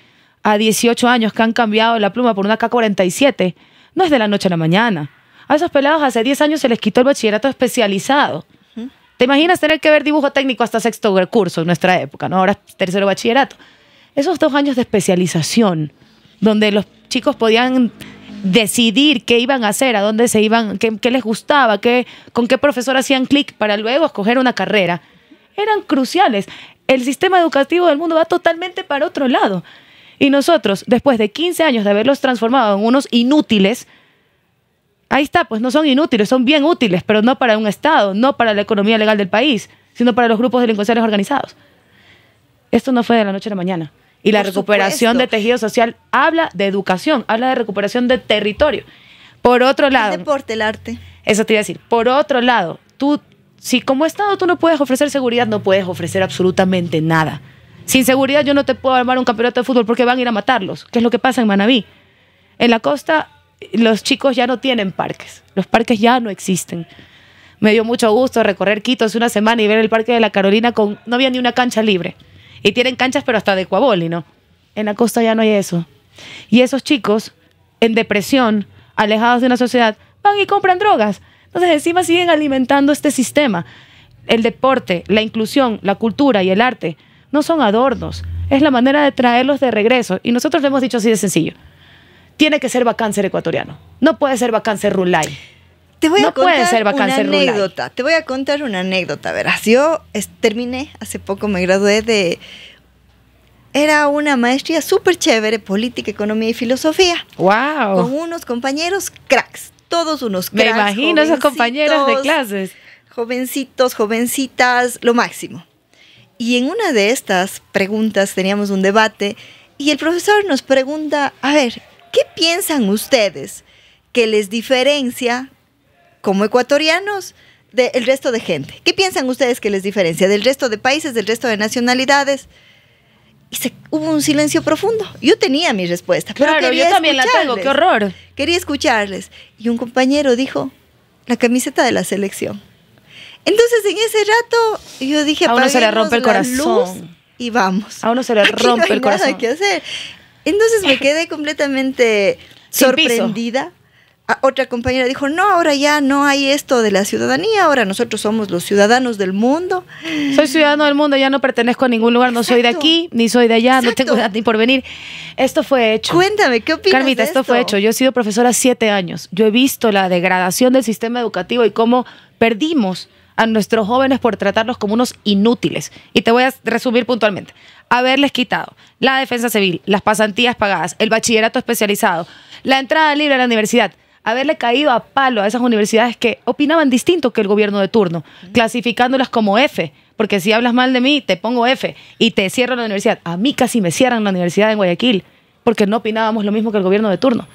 S2: a 18 años que han cambiado la pluma por una K-47, no es de la noche a la mañana. A esos pelados hace 10 años se les quitó el bachillerato especializado. ¿Te imaginas tener que ver dibujo técnico hasta sexto curso en nuestra época? ¿no? Ahora es tercero bachillerato. Esos dos años de especialización, donde los chicos podían decidir qué iban a hacer, a dónde se iban, qué, les gustaba, qué, con qué profesor hacían clic para luego escoger una carrera, eran cruciales. El sistema educativo del mundo va totalmente para otro lado. Y nosotros, después de 15 años de haberlos transformado en unos inútiles, ahí está, pues no son inútiles, son bien útiles, pero no para un Estado, no para la economía legal del país, sino para los grupos delincuenciales organizados. Esto no fue de la noche a la mañana. Y la recuperación de tejido social habla de educación, habla de recuperación de territorio. Por otro lado. El deporte, el arte. Eso te iba a decir. Por otro lado, tú, si como Estado tú no puedes ofrecer seguridad, no puedes ofrecer absolutamente nada. Sin seguridad yo no te puedo armar un campeonato de fútbol porque van a ir a matarlos, que es lo que pasa en Manabí. En la costa los chicos ya no tienen parques, los parques ya no existen. Me dio mucho gusto recorrer Quito hace una semana y ver el Parque de la Carolina con... No había ni una cancha libre. Y tienen canchas pero hasta de cuaboli, ¿no? En la costa ya no hay eso. Y esos chicos, en depresión, alejados de una sociedad, van y compran drogas. Entonces encima siguen alimentando este sistema. El deporte, la inclusión, la cultura y el arte no son adornos, es la manera de traerlos de regreso. Y nosotros le hemos dicho así de sencillo. Tiene que ser vacáncer ecuatoriano. No puede ser vacáncer rulay. Te voy a no contar ser una anécdota.
S1: Te voy a contar una anécdota, verás. Yo terminé hace poco, me gradué de. Era una maestría súper chévere, política, economía y filosofía.
S2: ¡Wow! Con
S1: unos compañeros cracks, todos unos cracks. Me imagino esos compañeros de clases. Jovencitos, jovencitas, lo máximo. Y en una de estas preguntas teníamos un debate y el profesor nos pregunta, a ver, ¿qué piensan ustedes que les diferencia como ecuatorianos del resto de gente? ¿Qué piensan ustedes que les diferencia del resto de países, del resto de nacionalidades? Y se, hubo un silencio profundo. Yo tenía mi respuesta, pero quería yo también la tengo, qué horror. Quería escucharles. Y un compañero dijo, la camiseta de la selección. Entonces en ese rato yo dije, a uno se le rompe el corazón. Y vamos. A uno se le rompe el corazón. Que hacer. Entonces me quedé completamente sorprendida. otra compañera dijo, no, ahora ya no hay esto de la ciudadanía, ahora nosotros somos los ciudadanos del mundo.
S2: Soy ciudadano del mundo, ya no pertenezco a ningún lugar, no soy de aquí, ni soy de allá, no tengo ni por venir. Esto fue hecho. Cuéntame, ¿qué opinas? Carmita, de esto? esto fue hecho. Yo he sido profesora siete años, yo he visto la degradación del sistema educativo y cómo perdimos a nuestros jóvenes por tratarlos como unos inútiles. Y te voy a resumir puntualmente. Haberles quitado la defensa civil, las pasantías pagadas, el bachillerato especializado, la entrada libre a la universidad, haberle caído a palo a esas universidades que opinaban distinto que el gobierno de turno, clasificándolas como F, porque si hablas mal de mí, te pongo F y te cierro la universidad. A mí casi me cierran la universidad en Guayaquil, porque no opinábamos lo mismo que el gobierno de turno.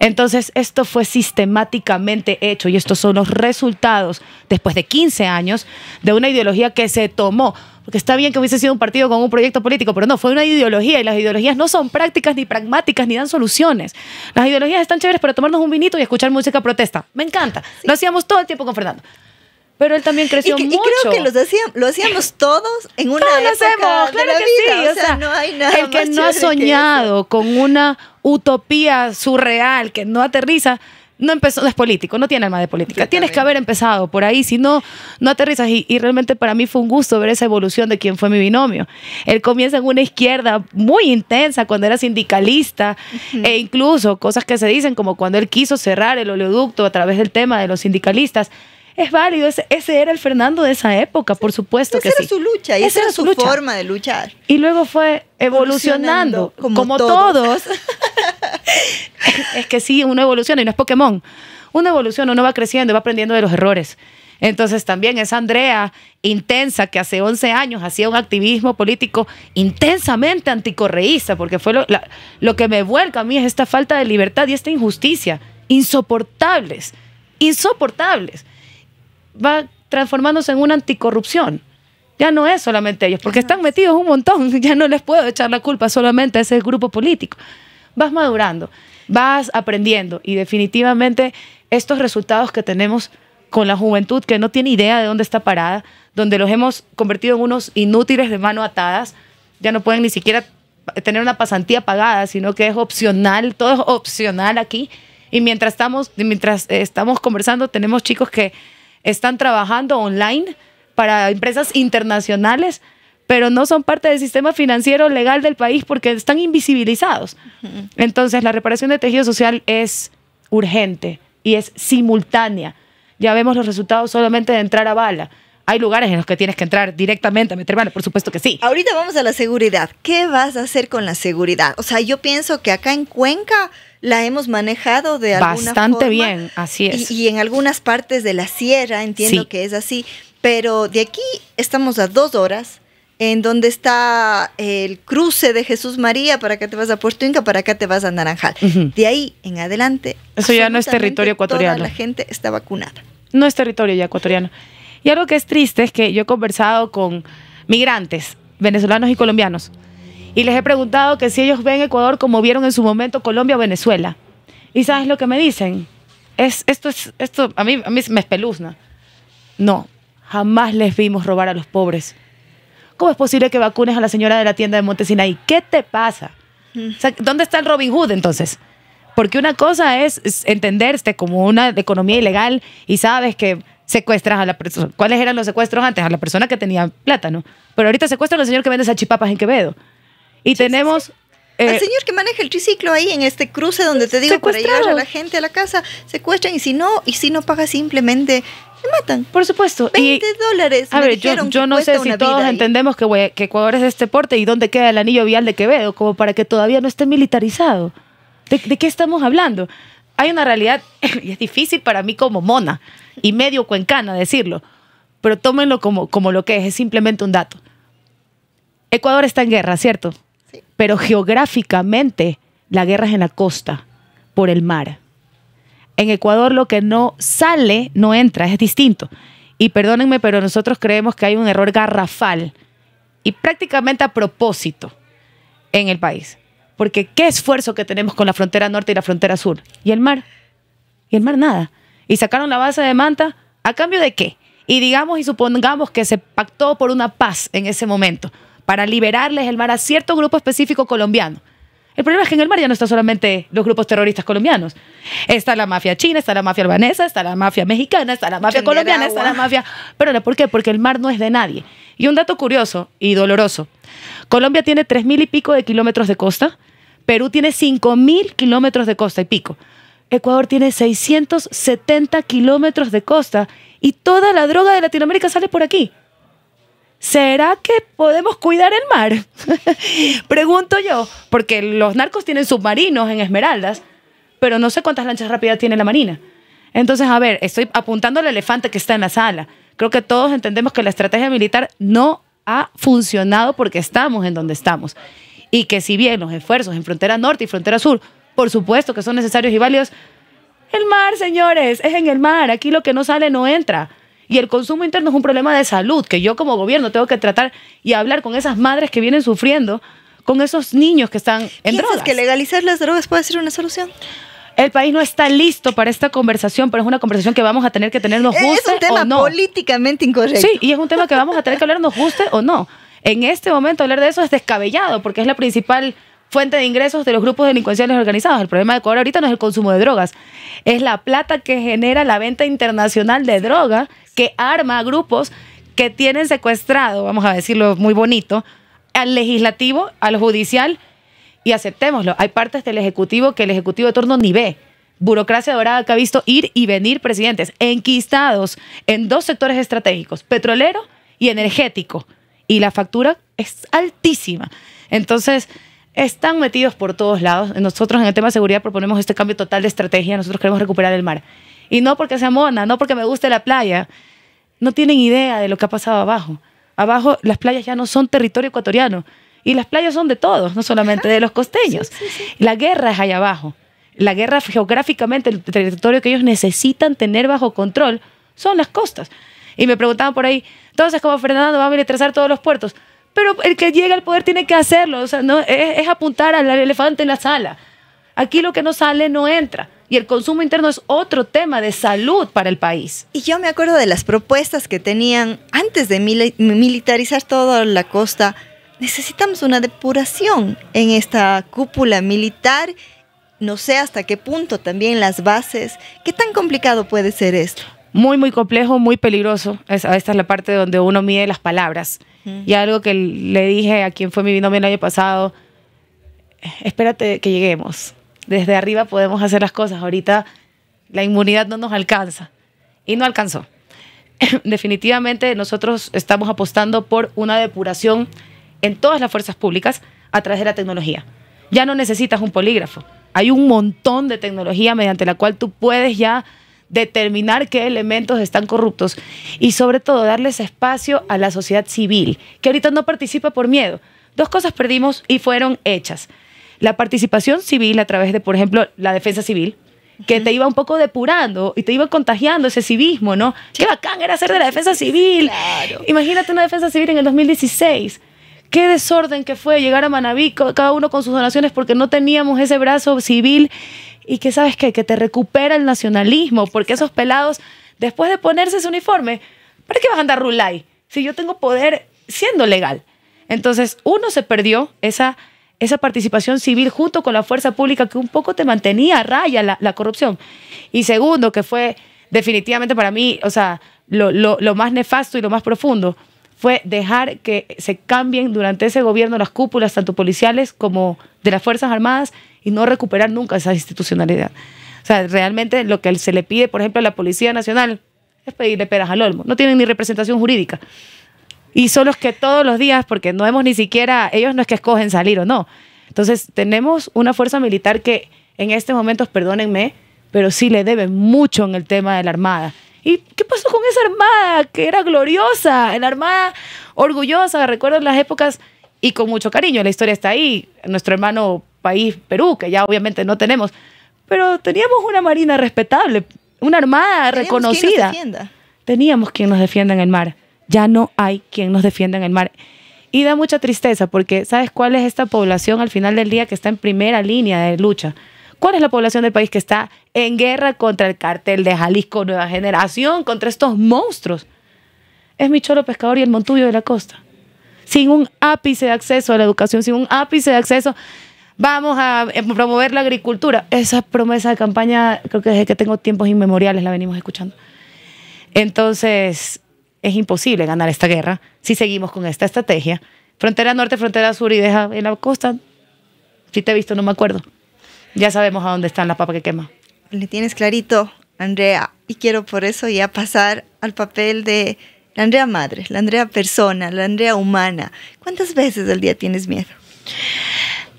S2: Entonces, esto fue sistemáticamente hecho y estos son los resultados después de 15 años de una ideología que se tomó. Porque está bien que hubiese sido un partido con un proyecto político, pero no, fue una ideología y las ideologías no son prácticas ni pragmáticas ni dan soluciones. Las ideologías están chéveres para tomarnos un vinito y escuchar música protesta. Me encanta. Lo hacíamos todo el tiempo con Fernando. Pero él también creció mucho. Y creo que lo hacíamos todos en una época claro que Sí, el que no ha soñado con una utopía surreal que no aterriza, no empezó, es político, no tiene alma de política. Tienes que haber empezado por ahí, si no, no aterrizas. Y, realmente para mí fue un gusto ver esa evolución de quien fue mi binomio. Él comienza en una izquierda muy intensa cuando era sindicalista e incluso cosas que se dicen como cuando él quiso cerrar el oleoducto a través del tema de los sindicalistas es válido. Ese, era el Fernando de esa época, por supuesto que sí. era su lucha y esa, era su, forma de luchar. Y luego fue evolucionando, como, todos. [LAUGHS] es que sí, uno evoluciona y no es Pokémon. Uno evoluciona, uno va creciendo y va aprendiendo de los errores. Entonces también esa Andrea intensa que hace 11 años hacía un activismo político intensamente anticorreísta, porque fue lo, lo, que me vuelca a mí es esta falta de libertad y esta injusticia, insoportables, insoportables va transformándose en una anticorrupción. Ya no es solamente ellos, porque están metidos un montón, [LAUGHS] ya no les puedo echar la culpa solamente a ese grupo político. Vas madurando, vas aprendiendo y definitivamente estos resultados que tenemos con la juventud que no tiene idea de dónde está parada, donde los hemos convertido en unos inútiles de mano atadas, ya no pueden ni siquiera tener una pasantía pagada, sino que es opcional, todo es opcional aquí. Y mientras estamos, mientras eh, estamos conversando, tenemos chicos que están trabajando online para empresas internacionales, pero no son parte del sistema financiero legal del país porque están invisibilizados. Entonces, la reparación de tejido social es urgente y es simultánea. Ya vemos los resultados solamente de entrar a bala. Hay lugares en los que tienes que entrar directamente a meter mano, por supuesto que sí. Ahorita vamos a la seguridad. ¿Qué vas a hacer con la seguridad? O sea,
S1: yo pienso que acá en Cuenca la hemos manejado de alguna Bastante bien, así es. Y, en algunas partes de la sierra entiendo que es así, pero de aquí estamos a dos horas en donde está el cruce de Jesús María, para acá te vas a
S2: Puerto Inca, para
S1: acá te vas a Naranjal. De ahí en adelante. Eso ya no es territorio ecuatoriano. Toda la gente
S2: está vacunada. No es territorio ya ecuatoriano. Y algo que es triste es que yo he conversado con migrantes venezolanos y colombianos y les he preguntado que si ellos ven Ecuador como vieron en su momento Colombia o Venezuela. ¿Y sabes lo que me dicen? Es, esto es, esto a mí, me espeluzna. No, jamás les vimos robar a los pobres. ¿Cómo es posible que vacunes a la señora de la tienda de Montesina? ¿Y qué te pasa? Mm. ¿Dónde está el Robin Hood entonces? Porque una cosa es, entenderte como una economía ilegal y sabes que secuestras a la persona. ¿Cuáles eran los secuestros antes? A la persona que tenía plátano. Pero ahorita secuestran al señor que vende salchipapas en Quevedo. Y tenemos... el al eh, señor
S1: que maneja el triciclo ahí en este cruce donde te digo para llevar a la gente a la casa, secuestran y si no, y si no paga simplemente
S2: se matan. Por
S1: supuesto. 20
S2: dólares. A ver, yo, no sé si todos entendemos que, Ecuador es este porte y dónde queda el anillo vial de Quevedo, como para que todavía no esté militarizado. ¿De, qué estamos hablando? Hay una realidad, [LAUGHS] y es difícil para mí como mona y medio cuencana decirlo, pero tómenlo como, como lo que es, es simplemente un dato. Ecuador está en guerra, ¿cierto? Pero geográficamente la guerra es en la costa, por el mar. En Ecuador lo que no sale, no entra, es distinto. Y perdónenme, pero nosotros creemos que hay un error garrafal y prácticamente a propósito en el país. Porque qué esfuerzo que tenemos con la frontera norte y la frontera sur. Y el mar. Y el mar nada. Y sacaron la base de Manta. ¿A cambio de qué? Y digamos y supongamos que se pactó por una paz en ese momento para liberarles el mar a cierto grupo específico colombiano. El problema es que en el mar ya no están solamente los grupos terroristas colombianos. Está la mafia china, está la mafia albanesa, está la mafia mexicana, está la mafia colombiana, está la mafia... Pero ¿por qué? Porque el mar no es de nadie. Y un dato curioso y doloroso Colombia tiene tres mil y pico de kilómetros de costa, Perú tiene cinco mil kilómetros de costa y pico. Ecuador tiene 670 kilómetros de costa y toda la droga de Latinoamérica sale por aquí. ¿Será que podemos cuidar el mar? [LAUGHS] Pregunto yo, porque los narcos tienen submarinos en Esmeraldas, pero no sé cuántas lanchas rápidas tiene la Marina. Entonces, a ver, estoy apuntando al elefante que está en la sala. Creo que todos entendemos que la estrategia militar no ha funcionado porque estamos en donde estamos. Y que si bien los esfuerzos en frontera norte y frontera sur, por supuesto que son necesarios y válidos, el mar, señores, es en el mar. Aquí lo que no sale no entra. Y el consumo interno es un problema de salud que yo como gobierno tengo que tratar y hablar con esas madres que vienen sufriendo, con esos niños que están en drogas. que legalizar las drogas puede ser una solución? El país no está listo para esta conversación, pero es una conversación que vamos a tener que tener, o no. Es un tema políticamente incorrecto. Sí, y es un tema que vamos a tener que hablarnos justo o no. En este momento hablar de eso es descabellado, porque es la principal fuente de ingresos de los grupos delincuenciales organizados. El problema de Ecuador ahorita no es el consumo de drogas, es la plata que genera la venta internacional de droga que arma a grupos que tienen secuestrado, vamos a decirlo muy bonito, al legislativo, al judicial y aceptémoslo. Hay partes del Ejecutivo que el Ejecutivo de turno ni ve. Burocracia dorada que ha visto ir y venir presidentes enquistados en dos sectores estratégicos, petrolero y energético. Y la factura es altísima. Entonces, están metidos por todos lados. Nosotros en el tema de seguridad proponemos este cambio total de estrategia. Nosotros queremos recuperar el mar. Y no porque sea mona, no porque me guste la playa. No tienen idea de lo que ha pasado abajo. Abajo las playas ya no son territorio ecuatoriano. Y las playas son de todos, no solamente de los costeños. La guerra es allá abajo. La guerra geográficamente, el territorio que ellos necesitan tener bajo control son las costas. Y me preguntaban por ahí, entonces como Fernando va a militarizar todos los puertos, pero el que llega al poder tiene que hacerlo, sea, no, es, apuntar al elefante en la sala. Aquí lo que no sale no entra y el consumo interno es otro tema de salud para el país. Y yo me
S1: acuerdo de las propuestas que tenían antes de militarizar toda la costa necesitamos una depuración en esta cúpula militar. No sé hasta qué punto también las bases. ¿Qué tan complicado puede
S2: ser esto? Muy, muy complejo, muy peligroso. esta es la parte donde uno mide las palabras. Y algo que le dije a quien fue mi binomio el año pasado, espérate que lleguemos. Desde arriba podemos hacer las cosas. Ahorita la inmunidad no nos alcanza. Y no alcanzó. [LAUGHS] Definitivamente nosotros estamos apostando por una depuración en todas las fuerzas públicas a través de la tecnología. Ya no necesitas un polígrafo. Hay un montón de tecnología mediante la cual tú puedes ya determinar qué elementos están corruptos y sobre todo darles espacio a la sociedad civil, que ahorita no participa por miedo. Dos cosas perdimos y fueron hechas. La participación civil a través de, por ejemplo, la defensa civil, que te iba un poco depurando y te iba contagiando ese civismo, ¿no? Qué bacán era ser de la defensa civil. Imagínate una defensa civil en el 2016 Qué desorden que fue llegar a Manabí, cada uno con sus donaciones, porque no teníamos ese brazo civil y que sabes qué, que te recupera el nacionalismo, porque esos pelados, después de ponerse ese uniforme, ¿para qué vas a andar rulay? Si yo tengo poder siendo legal. Entonces, uno se perdió esa, esa participación civil junto con la fuerza pública que un poco te mantenía a raya la, corrupción. Y segundo, que fue definitivamente para mí, o sea, lo, lo más nefasto y lo más profundo, fue dejar que se cambien durante ese gobierno las cúpulas, tanto policiales como de las Fuerzas Armadas, y no recuperar nunca esa institucionalidad. O sea, realmente lo que se le pide, por ejemplo, a la Policía Nacional es pedirle peras al olmo. No tienen ni representación jurídica. Y son los que todos los días, porque no hemos ni siquiera, ellos no es que escogen salir o no. Entonces, tenemos una fuerza militar que en estos momentos, perdónenme, pero sí le debe mucho en el tema de la Armada. ¿Y qué pasó con esa armada que era gloriosa? La armada orgullosa, recuerdo las épocas y con mucho cariño. La historia está ahí. Nuestro hermano país, Perú, que ya obviamente no tenemos, pero teníamos una marina respetable, una armada reconocida. nos teníamos quien nos defienda en el mar. Ya no hay quien nos defienda en el mar. Y da mucha tristeza porque, ¿sabes cuál es esta población al final del día que está en primera línea de lucha? ¿Cuál es la población del país que está en guerra contra el cartel de Jalisco Nueva Generación, contra estos monstruos? Es Micholo pescador y el montuyo de la costa. Sin un ápice de acceso a la educación, sin un ápice de acceso, vamos a eh, promover la agricultura. Esa promesa de campaña, creo que desde que tengo tiempos inmemoriales la venimos escuchando. Entonces, es imposible ganar esta guerra si seguimos con esta estrategia. Frontera norte, frontera sur y deja en la costa. Si te he visto, no me acuerdo. Ya sabemos a dónde está la papa que quema.
S1: Le tienes clarito, Andrea, y quiero por eso ya pasar al papel de la Andrea madre, la Andrea persona, la Andrea
S2: humana. ¿Cuántas veces al día tienes miedo?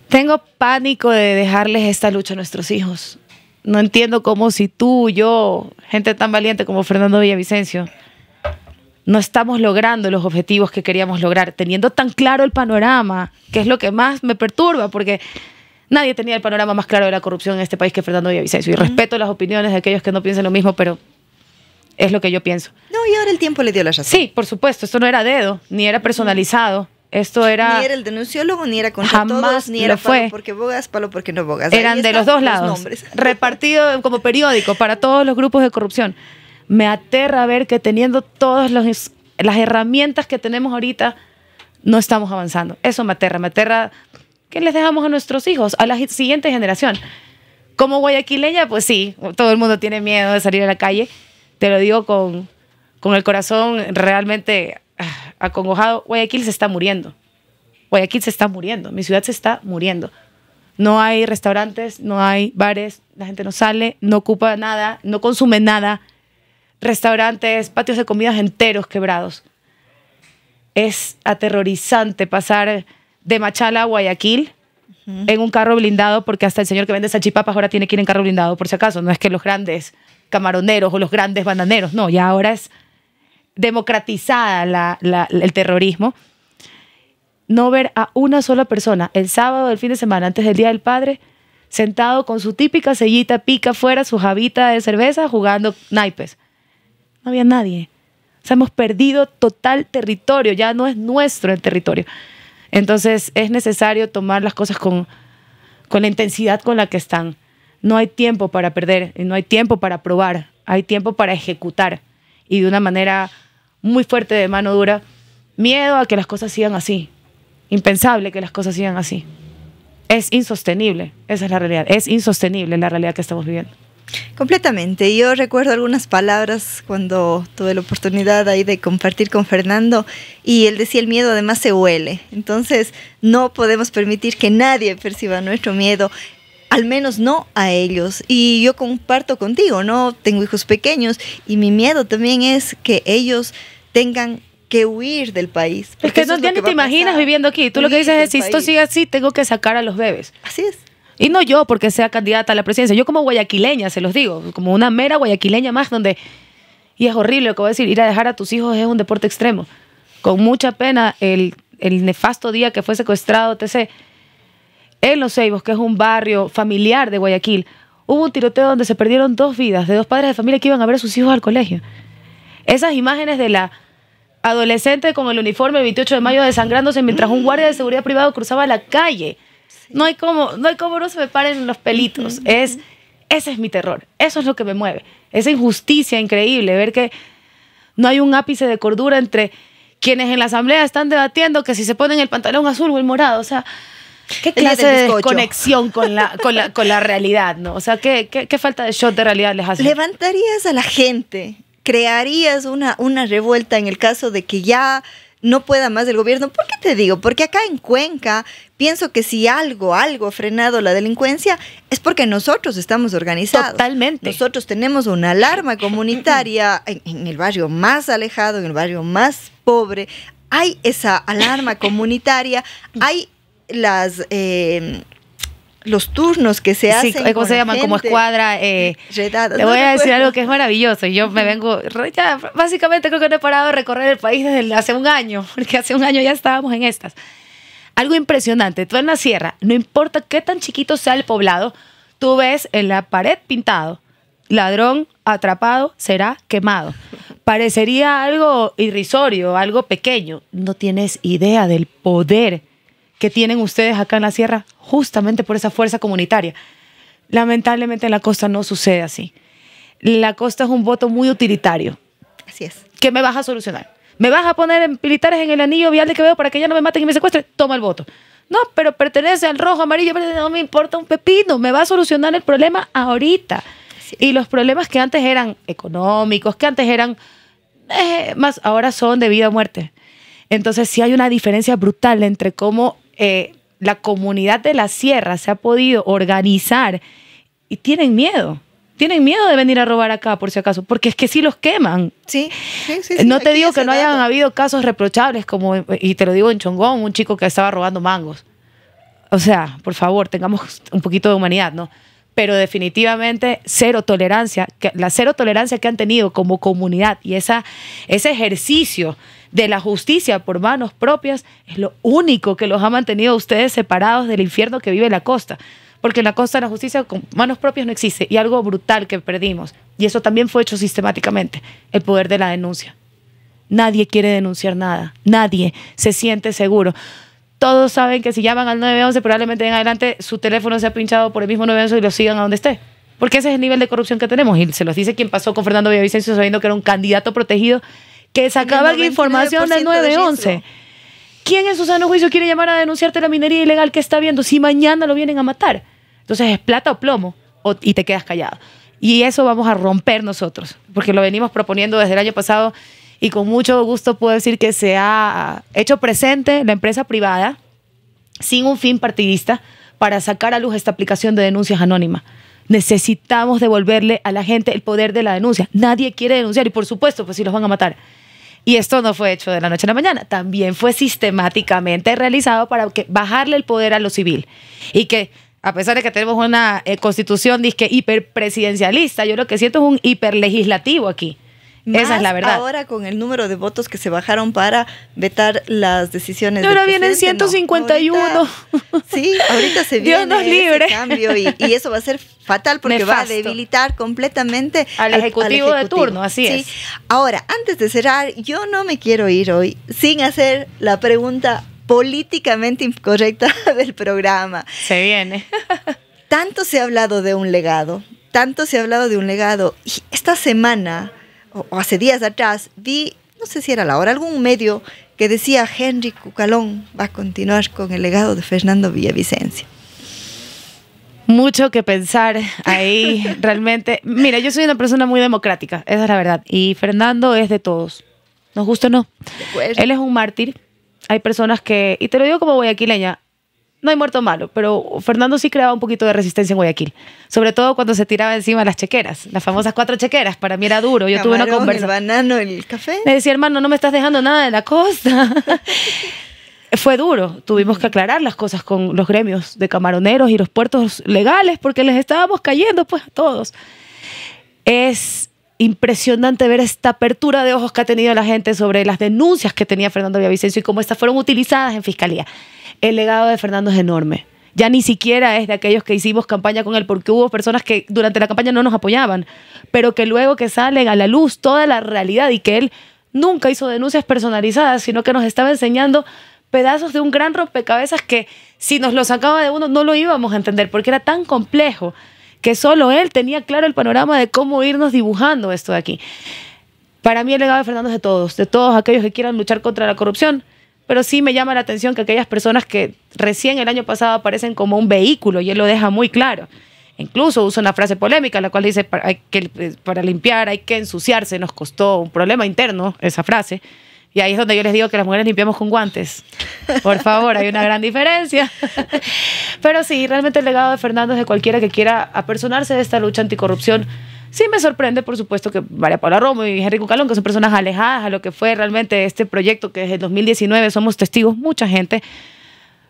S2: Tengo pánico de dejarles esta lucha a nuestros hijos. No entiendo cómo si tú, yo, gente tan valiente como Fernando Villavicencio, no estamos logrando los objetivos que queríamos lograr, teniendo tan claro el panorama, que es lo que más me perturba, porque Nadie tenía el panorama más claro de la corrupción en este país que Fernando Villavicencio. Y respeto las opiniones de aquellos que no piensan lo mismo, pero es lo que yo pienso. No, y ahora el tiempo le dio la razón. Sí, por supuesto, esto no era dedo, ni era personalizado. Esto era. Ni era
S1: el denunciólogo, ni era contra ni era fue. porque bogas, palo porque
S2: no bogas. Eran de los dos lados. [LAUGHS] repartido como periódico para todos los grupos de corrupción. Me aterra ver que teniendo todas las herramientas que tenemos ahorita, no estamos avanzando. Eso me aterra. Me aterra ¿Qué les dejamos a nuestros hijos, a la siguiente generación. Como guayaquileña, pues sí, todo el mundo tiene miedo de salir a la calle. Te lo digo con, con el corazón realmente ah, acongojado. Guayaquil se está muriendo. Guayaquil se está muriendo. Mi ciudad se está muriendo. No hay restaurantes, no hay bares, la gente no sale, no ocupa nada, no consume nada. Restaurantes, patios de comidas enteros quebrados. Es aterrorizante pasar de Machala a Guayaquil en un carro blindado, porque hasta el señor que vende salchipapas ahora tiene que ir en carro blindado, por si acaso. No es que los grandes camaroneros o los grandes bananeros, no, ya ahora es democratizada el terrorismo. No ver a una sola persona el sábado del fin de semana, antes del Día del Padre, sentado con su típica sellita pica fuera, su jabita de cerveza, jugando naipes. No había nadie. O sea, hemos perdido total territorio, ya no es nuestro el territorio. Entonces es necesario tomar las cosas con, la intensidad con la que están. No hay tiempo para perder, no hay tiempo para probar, hay tiempo para ejecutar y de una manera muy fuerte de mano dura. Miedo a que las cosas sigan así. Impensable que las cosas sigan así. Es insostenible, esa es la realidad. Es insostenible la realidad que estamos viviendo.
S1: Completamente. Yo recuerdo algunas palabras cuando tuve la oportunidad ahí de compartir con Fernando y él decía el miedo además se huele. Entonces no podemos permitir que nadie perciba nuestro miedo al menos no a ellos. Y yo comparto contigo, ¿no? Tengo hijos pequeños y mi miedo también es que ellos tengan que huir del país. Es
S2: que no te imaginas viviendo aquí. Tú lo que dices es, si esto sigue así, tengo que sacar a los bebés. Así es. Y no yo porque sea candidata a la presidencia, yo como guayaquileña, se los digo, como una mera guayaquileña más donde... Y es horrible lo que voy a decir, ir a dejar a tus hijos es un deporte extremo. Con mucha pena el, nefasto día que fue secuestrado, TC, En Los Seibos, que es un barrio familiar de Guayaquil, hubo un tiroteo donde se perdieron dos vidas de dos padres de familia que iban a ver a sus hijos al colegio. Esas imágenes de la adolescente con el uniforme 28 de mayo desangrándose mientras un guardia de seguridad privado cruzaba la calle no hay como, no hay cómo no se me paren los pelitos. es, ese es mi terror. Eso es lo que me mueve. Esa injusticia increíble, ver que no hay un ápice de cordura entre quienes en la asamblea están debatiendo que si se ponen el pantalón azul o el morado, o sea, ¿Qué clase de conexión con la, con la, realidad, no? O sea, ¿qué, ¿qué, falta de shot de realidad les hace? ¿Levantarías a la gente?
S1: ¿Crearías una, una revuelta en el caso de que ya no pueda más el gobierno. ¿Por qué te digo? Porque acá en Cuenca pienso que si algo, algo ha frenado la delincuencia es porque nosotros estamos organizados. Totalmente. Nosotros tenemos una alarma comunitaria [LAUGHS] en, el barrio más alejado, en el barrio más pobre. Hay esa alarma comunitaria, hay las... Eh, los turnos que se hacen. Sí, ¿cómo se llaman? Como escuadra.
S2: Eh, le voy a decir algo que es maravilloso. Yo me vengo, básicamente creo que no he parado de recorrer el país desde hace un año, [LAUGHS] porque hace un año ya estábamos en estas. Algo impresionante, tú en la sierra, no importa qué tan chiquito sea el poblado, tú ves en la pared pintado, ladrón atrapado será quemado. Parecería algo irrisorio, algo pequeño. No tienes idea del poder que tienen ustedes acá en la sierra justamente por esa fuerza comunitaria. Lamentablemente en la costa no sucede así. La costa es un voto muy utilitario. Así es. ¿Qué me vas a solucionar? ¿Me vas a poner militares en el anillo vial de veo para que ya no me maten y me secuestren? Toma el voto. No, pero pertenece al rojo, amarillo, no me importa un pepino, me va a solucionar el problema ahorita. Y los problemas que antes eran económicos, que antes eran eh, más, ahora son de vida o muerte. Entonces sí hay una diferencia brutal entre cómo eh, la comunidad de la sierra se ha podido organizar y tienen miedo. Tienen miedo de venir a robar acá, por si acaso, porque es que si los queman. Sí, no te digo que no hayan habido casos reprochables, como, y te lo digo en Chongón, un chico que estaba robando mangos. O sea, por favor, tengamos un poquito de humanidad, ¿no? Pero definitivamente cero tolerancia, que, la cero tolerancia que han tenido como comunidad y esa, ese ejercicio de la justicia por manos propias es lo único que los ha mantenido ustedes separados del infierno que vive la costa. Porque en la costa la justicia con manos propias no existe y algo brutal que perdimos. Y eso también fue hecho sistemáticamente, el poder de la denuncia. Nadie quiere denunciar nada, nadie se siente seguro. Todos saben que si llaman al 911 probablemente en adelante su teléfono sea pinchado por el mismo 911 y lo sigan a donde esté. Porque ese es el nivel de corrupción que tenemos. Y se los dice quien pasó con Fernando Villavicencio sabiendo que era un candidato protegido que sacaba información del 911. ¿Quién en su juicio quiere llamar a denunciarte la minería ilegal que está viendo si mañana lo vienen a matar? Entonces es plata o plomo y te quedas callado. Y eso vamos a romper nosotros, porque lo venimos proponiendo desde el año pasado y con mucho gusto puedo decir que se ha hecho presente la empresa privada sin un fin partidista para sacar a luz esta aplicación de denuncias anónimas. Necesitamos devolverle a la gente el poder de la denuncia. Nadie quiere denunciar y por supuesto, pues si los van a matar. Y esto no fue hecho de la noche a la mañana, también fue sistemáticamente realizado para que bajarle el poder a lo civil y que a pesar de que tenemos una eh, constitución que hiperpresidencialista, yo lo que siento es un hiperlegislativo aquí. Esa es la verdad. Ahora
S1: con el número de votos que se bajaron para vetar las decisiones. Ahora vienen 151. sí, ahorita se [LAUGHS] viene cambio y, eso va a ser fatal porque va a debilitar completamente al, ejecutivo, de turno. Así es. Ahora, antes de cerrar, yo no me quiero ir hoy sin hacer la pregunta políticamente incorrecta [LAUGHS] del programa. Se viene. Tanto se ha hablado de un legado, tanto se ha hablado de un legado. Y esta semana o hace días atrás, vi, no sé si era la hora, algún medio que decía Henry
S2: Cucalón va a continuar con el legado de Fernando Villavicencio. Mucho que pensar ahí, [LAUGHS] realmente. Mira, yo soy una persona muy democrática, esa es la verdad. Y Fernando es de todos. Nos gusta o no. Él es un mártir. Hay personas que, y te lo digo como guayaquileña, no hay muerto malo, pero Fernando sí creaba un poquito de resistencia en Guayaquil, sobre todo cuando se tiraba encima las chequeras, las famosas cuatro chequeras, para mí era duro, yo tuve una conversación. el banano, el café. Me decía, hermano, no me estás dejando nada de la costa. [LAUGHS] Fue duro, tuvimos que aclarar las cosas con los gremios de camaroneros y los puertos legales porque les estábamos cayendo pues a todos. Es impresionante ver esta apertura de ojos que ha tenido la gente sobre las denuncias que tenía Fernando Villavicencio y cómo estas fueron utilizadas en fiscalía el legado de Fernando es enorme. Ya ni siquiera es de aquellos que hicimos campaña con él, porque hubo personas que durante la campaña no nos apoyaban, pero que luego que salen a la luz toda la realidad y que él nunca hizo denuncias personalizadas, sino que nos estaba enseñando pedazos de un gran rompecabezas que si nos lo sacaba de uno no lo íbamos a entender, porque era tan complejo que solo él tenía claro el panorama de cómo irnos dibujando esto de aquí. Para mí el legado de Fernando es de todos, de todos aquellos que quieran luchar contra la corrupción, pero sí me llama la atención que aquellas personas que recién el año pasado aparecen como un vehículo, y él lo deja muy claro. Incluso usa una frase polémica, la cual dice que, eh, para limpiar hay que ensuciarse, nos costó un problema interno esa frase. Y ahí es donde yo les digo que las mujeres limpiamos con guantes. Por favor, hay una gran diferencia. [LAUGHS] Pero sí, realmente el legado de Fernando es de cualquiera que quiera apersonarse de esta lucha anticorrupción Sí, me sorprende, por supuesto, que María Paula Romo y Henry Cucalón, que son personas alejadas a lo que fue realmente este proyecto que desde el 2019 somos testigos, mucha gente.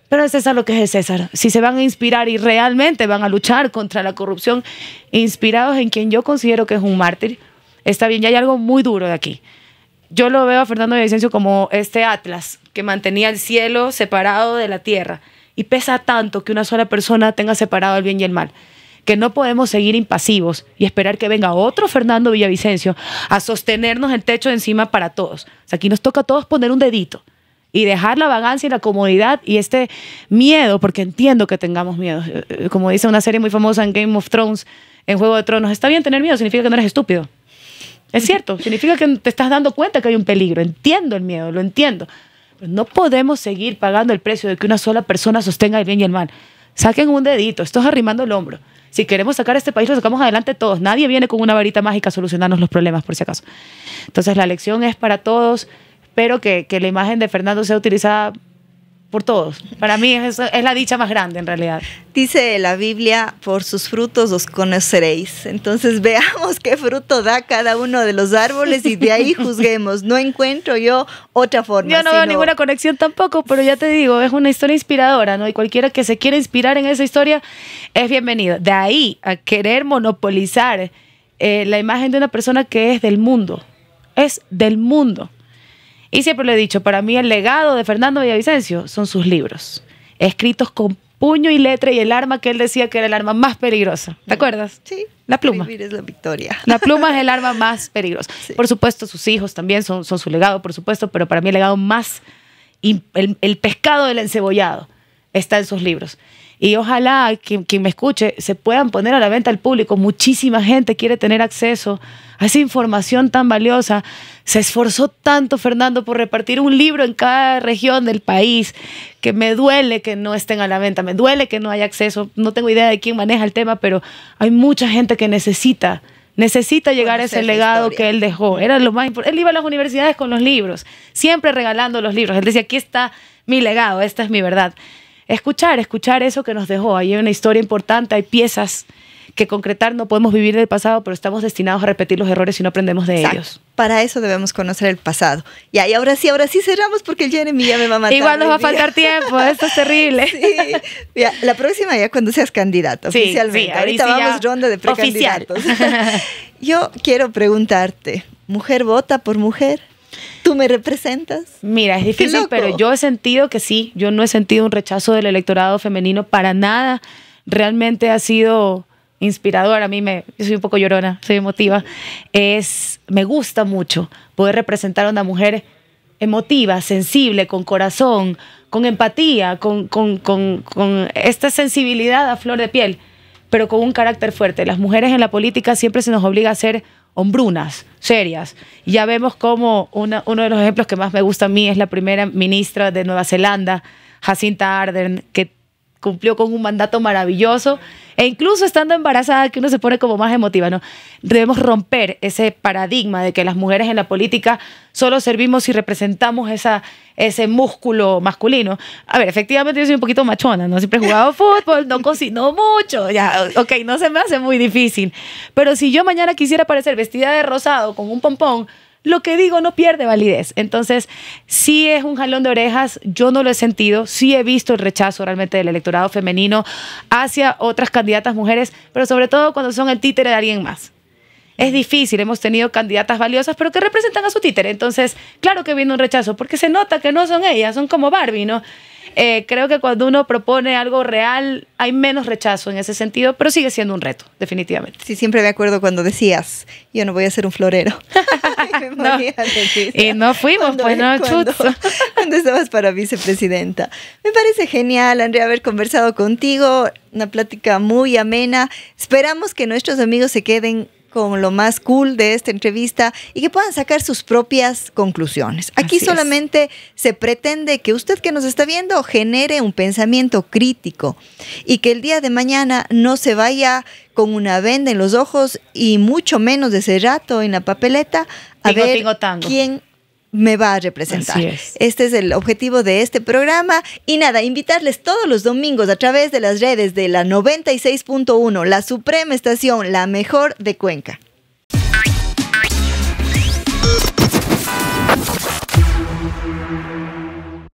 S2: Pero es César lo que es César. Si se van a inspirar y realmente van a luchar contra la corrupción, inspirados en quien yo considero que es un mártir, está bien, ya hay algo muy duro de aquí. Yo lo veo a Fernando Vicencio como este Atlas que mantenía el cielo separado de la tierra. Y pesa tanto que una sola persona tenga separado el bien y el mal que no podemos seguir impasivos y esperar que venga otro Fernando Villavicencio a sostenernos el techo de encima para todos. aquí nos toca a todos poner un dedito y dejar la vagancia y la comodidad y este miedo, porque entiendo que tengamos miedo. Eh, eh, como dice una serie muy famosa en Game of Thrones, en Juego de Tronos, está bien tener miedo, significa que no eres estúpido. Es cierto, significa que te estás dando cuenta que hay un peligro. Entiendo el miedo, lo entiendo. Pero no podemos seguir pagando el precio de que una sola persona sostenga el bien y el mal. Saquen un dedito, esto es arrimando el hombro. Si queremos sacar este país, lo sacamos adelante todos. Nadie viene con una varita mágica a solucionarnos los problemas, por si acaso. Entonces, la lección es para todos. Espero que, que la imagen de Fernando sea utilizada por todos. Para mí es, es, la dicha más grande en realidad. Dice la Biblia,
S1: por sus frutos os conoceréis. Entonces [LAUGHS] veamos qué fruto da cada uno de los
S2: árboles y de ahí [LAUGHS] juzguemos. No encuentro yo otra forma. Yo no veo ninguna conexión tampoco, pero ya te digo, es una historia inspiradora, ¿no? Y cualquiera que se quiera inspirar en esa historia es bienvenido. De ahí a querer monopolizar eh, la imagen de una persona que es del mundo. Es del mundo y siempre lo he dicho, para mí el legado de Fernando Villavicencio son sus libros, escritos con puño y letra y el arma que él decía que era el arma más peligrosa. ¿Te acuerdas? Sí. La pluma.
S1: Vivir es la victoria.
S2: La pluma es el arma más [LAUGHS] peligrosa. Por supuesto, sus hijos también son, su legado, por supuesto, pero para mí el legado más, el, el pescado del encebollado está en sus libros. Y ojalá quien, me escuche se puedan poner a la venta al público. Muchísima gente quiere tener acceso a esa información tan valiosa. Se esforzó tanto Fernando por repartir un libro en cada región del país que me duele que no estén a la venta, me duele que no haya acceso. No tengo idea de quién maneja el tema, pero hay mucha gente que necesita necesita llegar a ese legado que él dejó. Era lo más Él iba a las universidades con los libros, siempre regalando los libros. Él decía, aquí está mi legado, esta es mi verdad escuchar, escuchar eso que nos dejó. Hay una historia importante, hay piezas que concretar, no podemos vivir del pasado, pero estamos destinados a repetir los errores si no aprendemos de ellos.
S1: Para eso debemos conocer el pasado. Y y ahora sí, ahora sí cerramos porque el Jeremy ya me va a matar. Igual nos va a faltar tiempo, esto es terrible. [LAUGHS] la próxima ya cuando seas candidato, oficialmente. ahorita, vamos ronda de precandidatos. [LAUGHS] Yo quiero preguntarte, ¿mujer vota por mujer? ¿Tú me representas?
S2: Mira, es difícil, pero yo he sentido que sí, yo no he sentido un rechazo del electorado femenino para nada. Realmente ha sido inspirador, a mí me, yo soy un poco llorona, soy emotiva. Es, me gusta mucho poder representar a una mujer emotiva, sensible, con corazón, con empatía, con, con, con, con esta sensibilidad a flor de piel, pero con un carácter fuerte. Las mujeres en la política siempre se nos obliga a ser hombrunas serias. ya vemos como uno de los ejemplos que más me gusta a mí es la primera ministra de Nueva Zelanda, Jacinta Ardern, que cumplió con un mandato maravilloso. E incluso estando embarazada, que uno se pone como más emotiva, ¿no? Debemos romper ese paradigma de que las mujeres en la política solo servimos y representamos esa, ese músculo masculino. A ver, efectivamente yo soy un poquito machona, ¿no? Siempre he jugado fútbol, no cocino mucho, ya, ok, no se me hace muy difícil. Pero si yo mañana quisiera aparecer vestida de rosado con un pompón, lo que digo no pierde validez. Entonces, sí es un jalón de orejas, yo no lo he sentido, sí he visto el rechazo realmente del electorado femenino hacia otras candidatas mujeres, pero sobre todo cuando son el títere de alguien más. Es difícil, hemos tenido candidatas valiosas, pero que representan a su títere. Entonces, claro que viene un rechazo, porque se nota que no son ellas, son como Barbie, ¿no? Eh, creo que cuando uno propone algo real hay menos rechazo en ese sentido, pero sigue siendo un reto, definitivamente.
S1: Sí, siempre me acuerdo cuando decías, yo no voy a ser un florero. [LAUGHS] [LAUGHS] y, no. fuimos, pues no, [LAUGHS] cuando estabas para vicepresidenta. Me parece genial, Andrea, haber conversado contigo, una plática muy amena. Esperamos que nuestros amigos se queden con lo más cool de esta entrevista y que puedan sacar sus propias conclusiones. Aquí solamente se pretende que usted que nos está viendo genere un pensamiento crítico y que el día de mañana no se vaya con una venda en los ojos y mucho menos de ese rato en la papeleta a ver quién me va a representar. Este es el objetivo de este programa. Y nada, invitarles todos los domingos a través de las redes de la 96.1, la Suprema Estación, la mejor de Cuenca.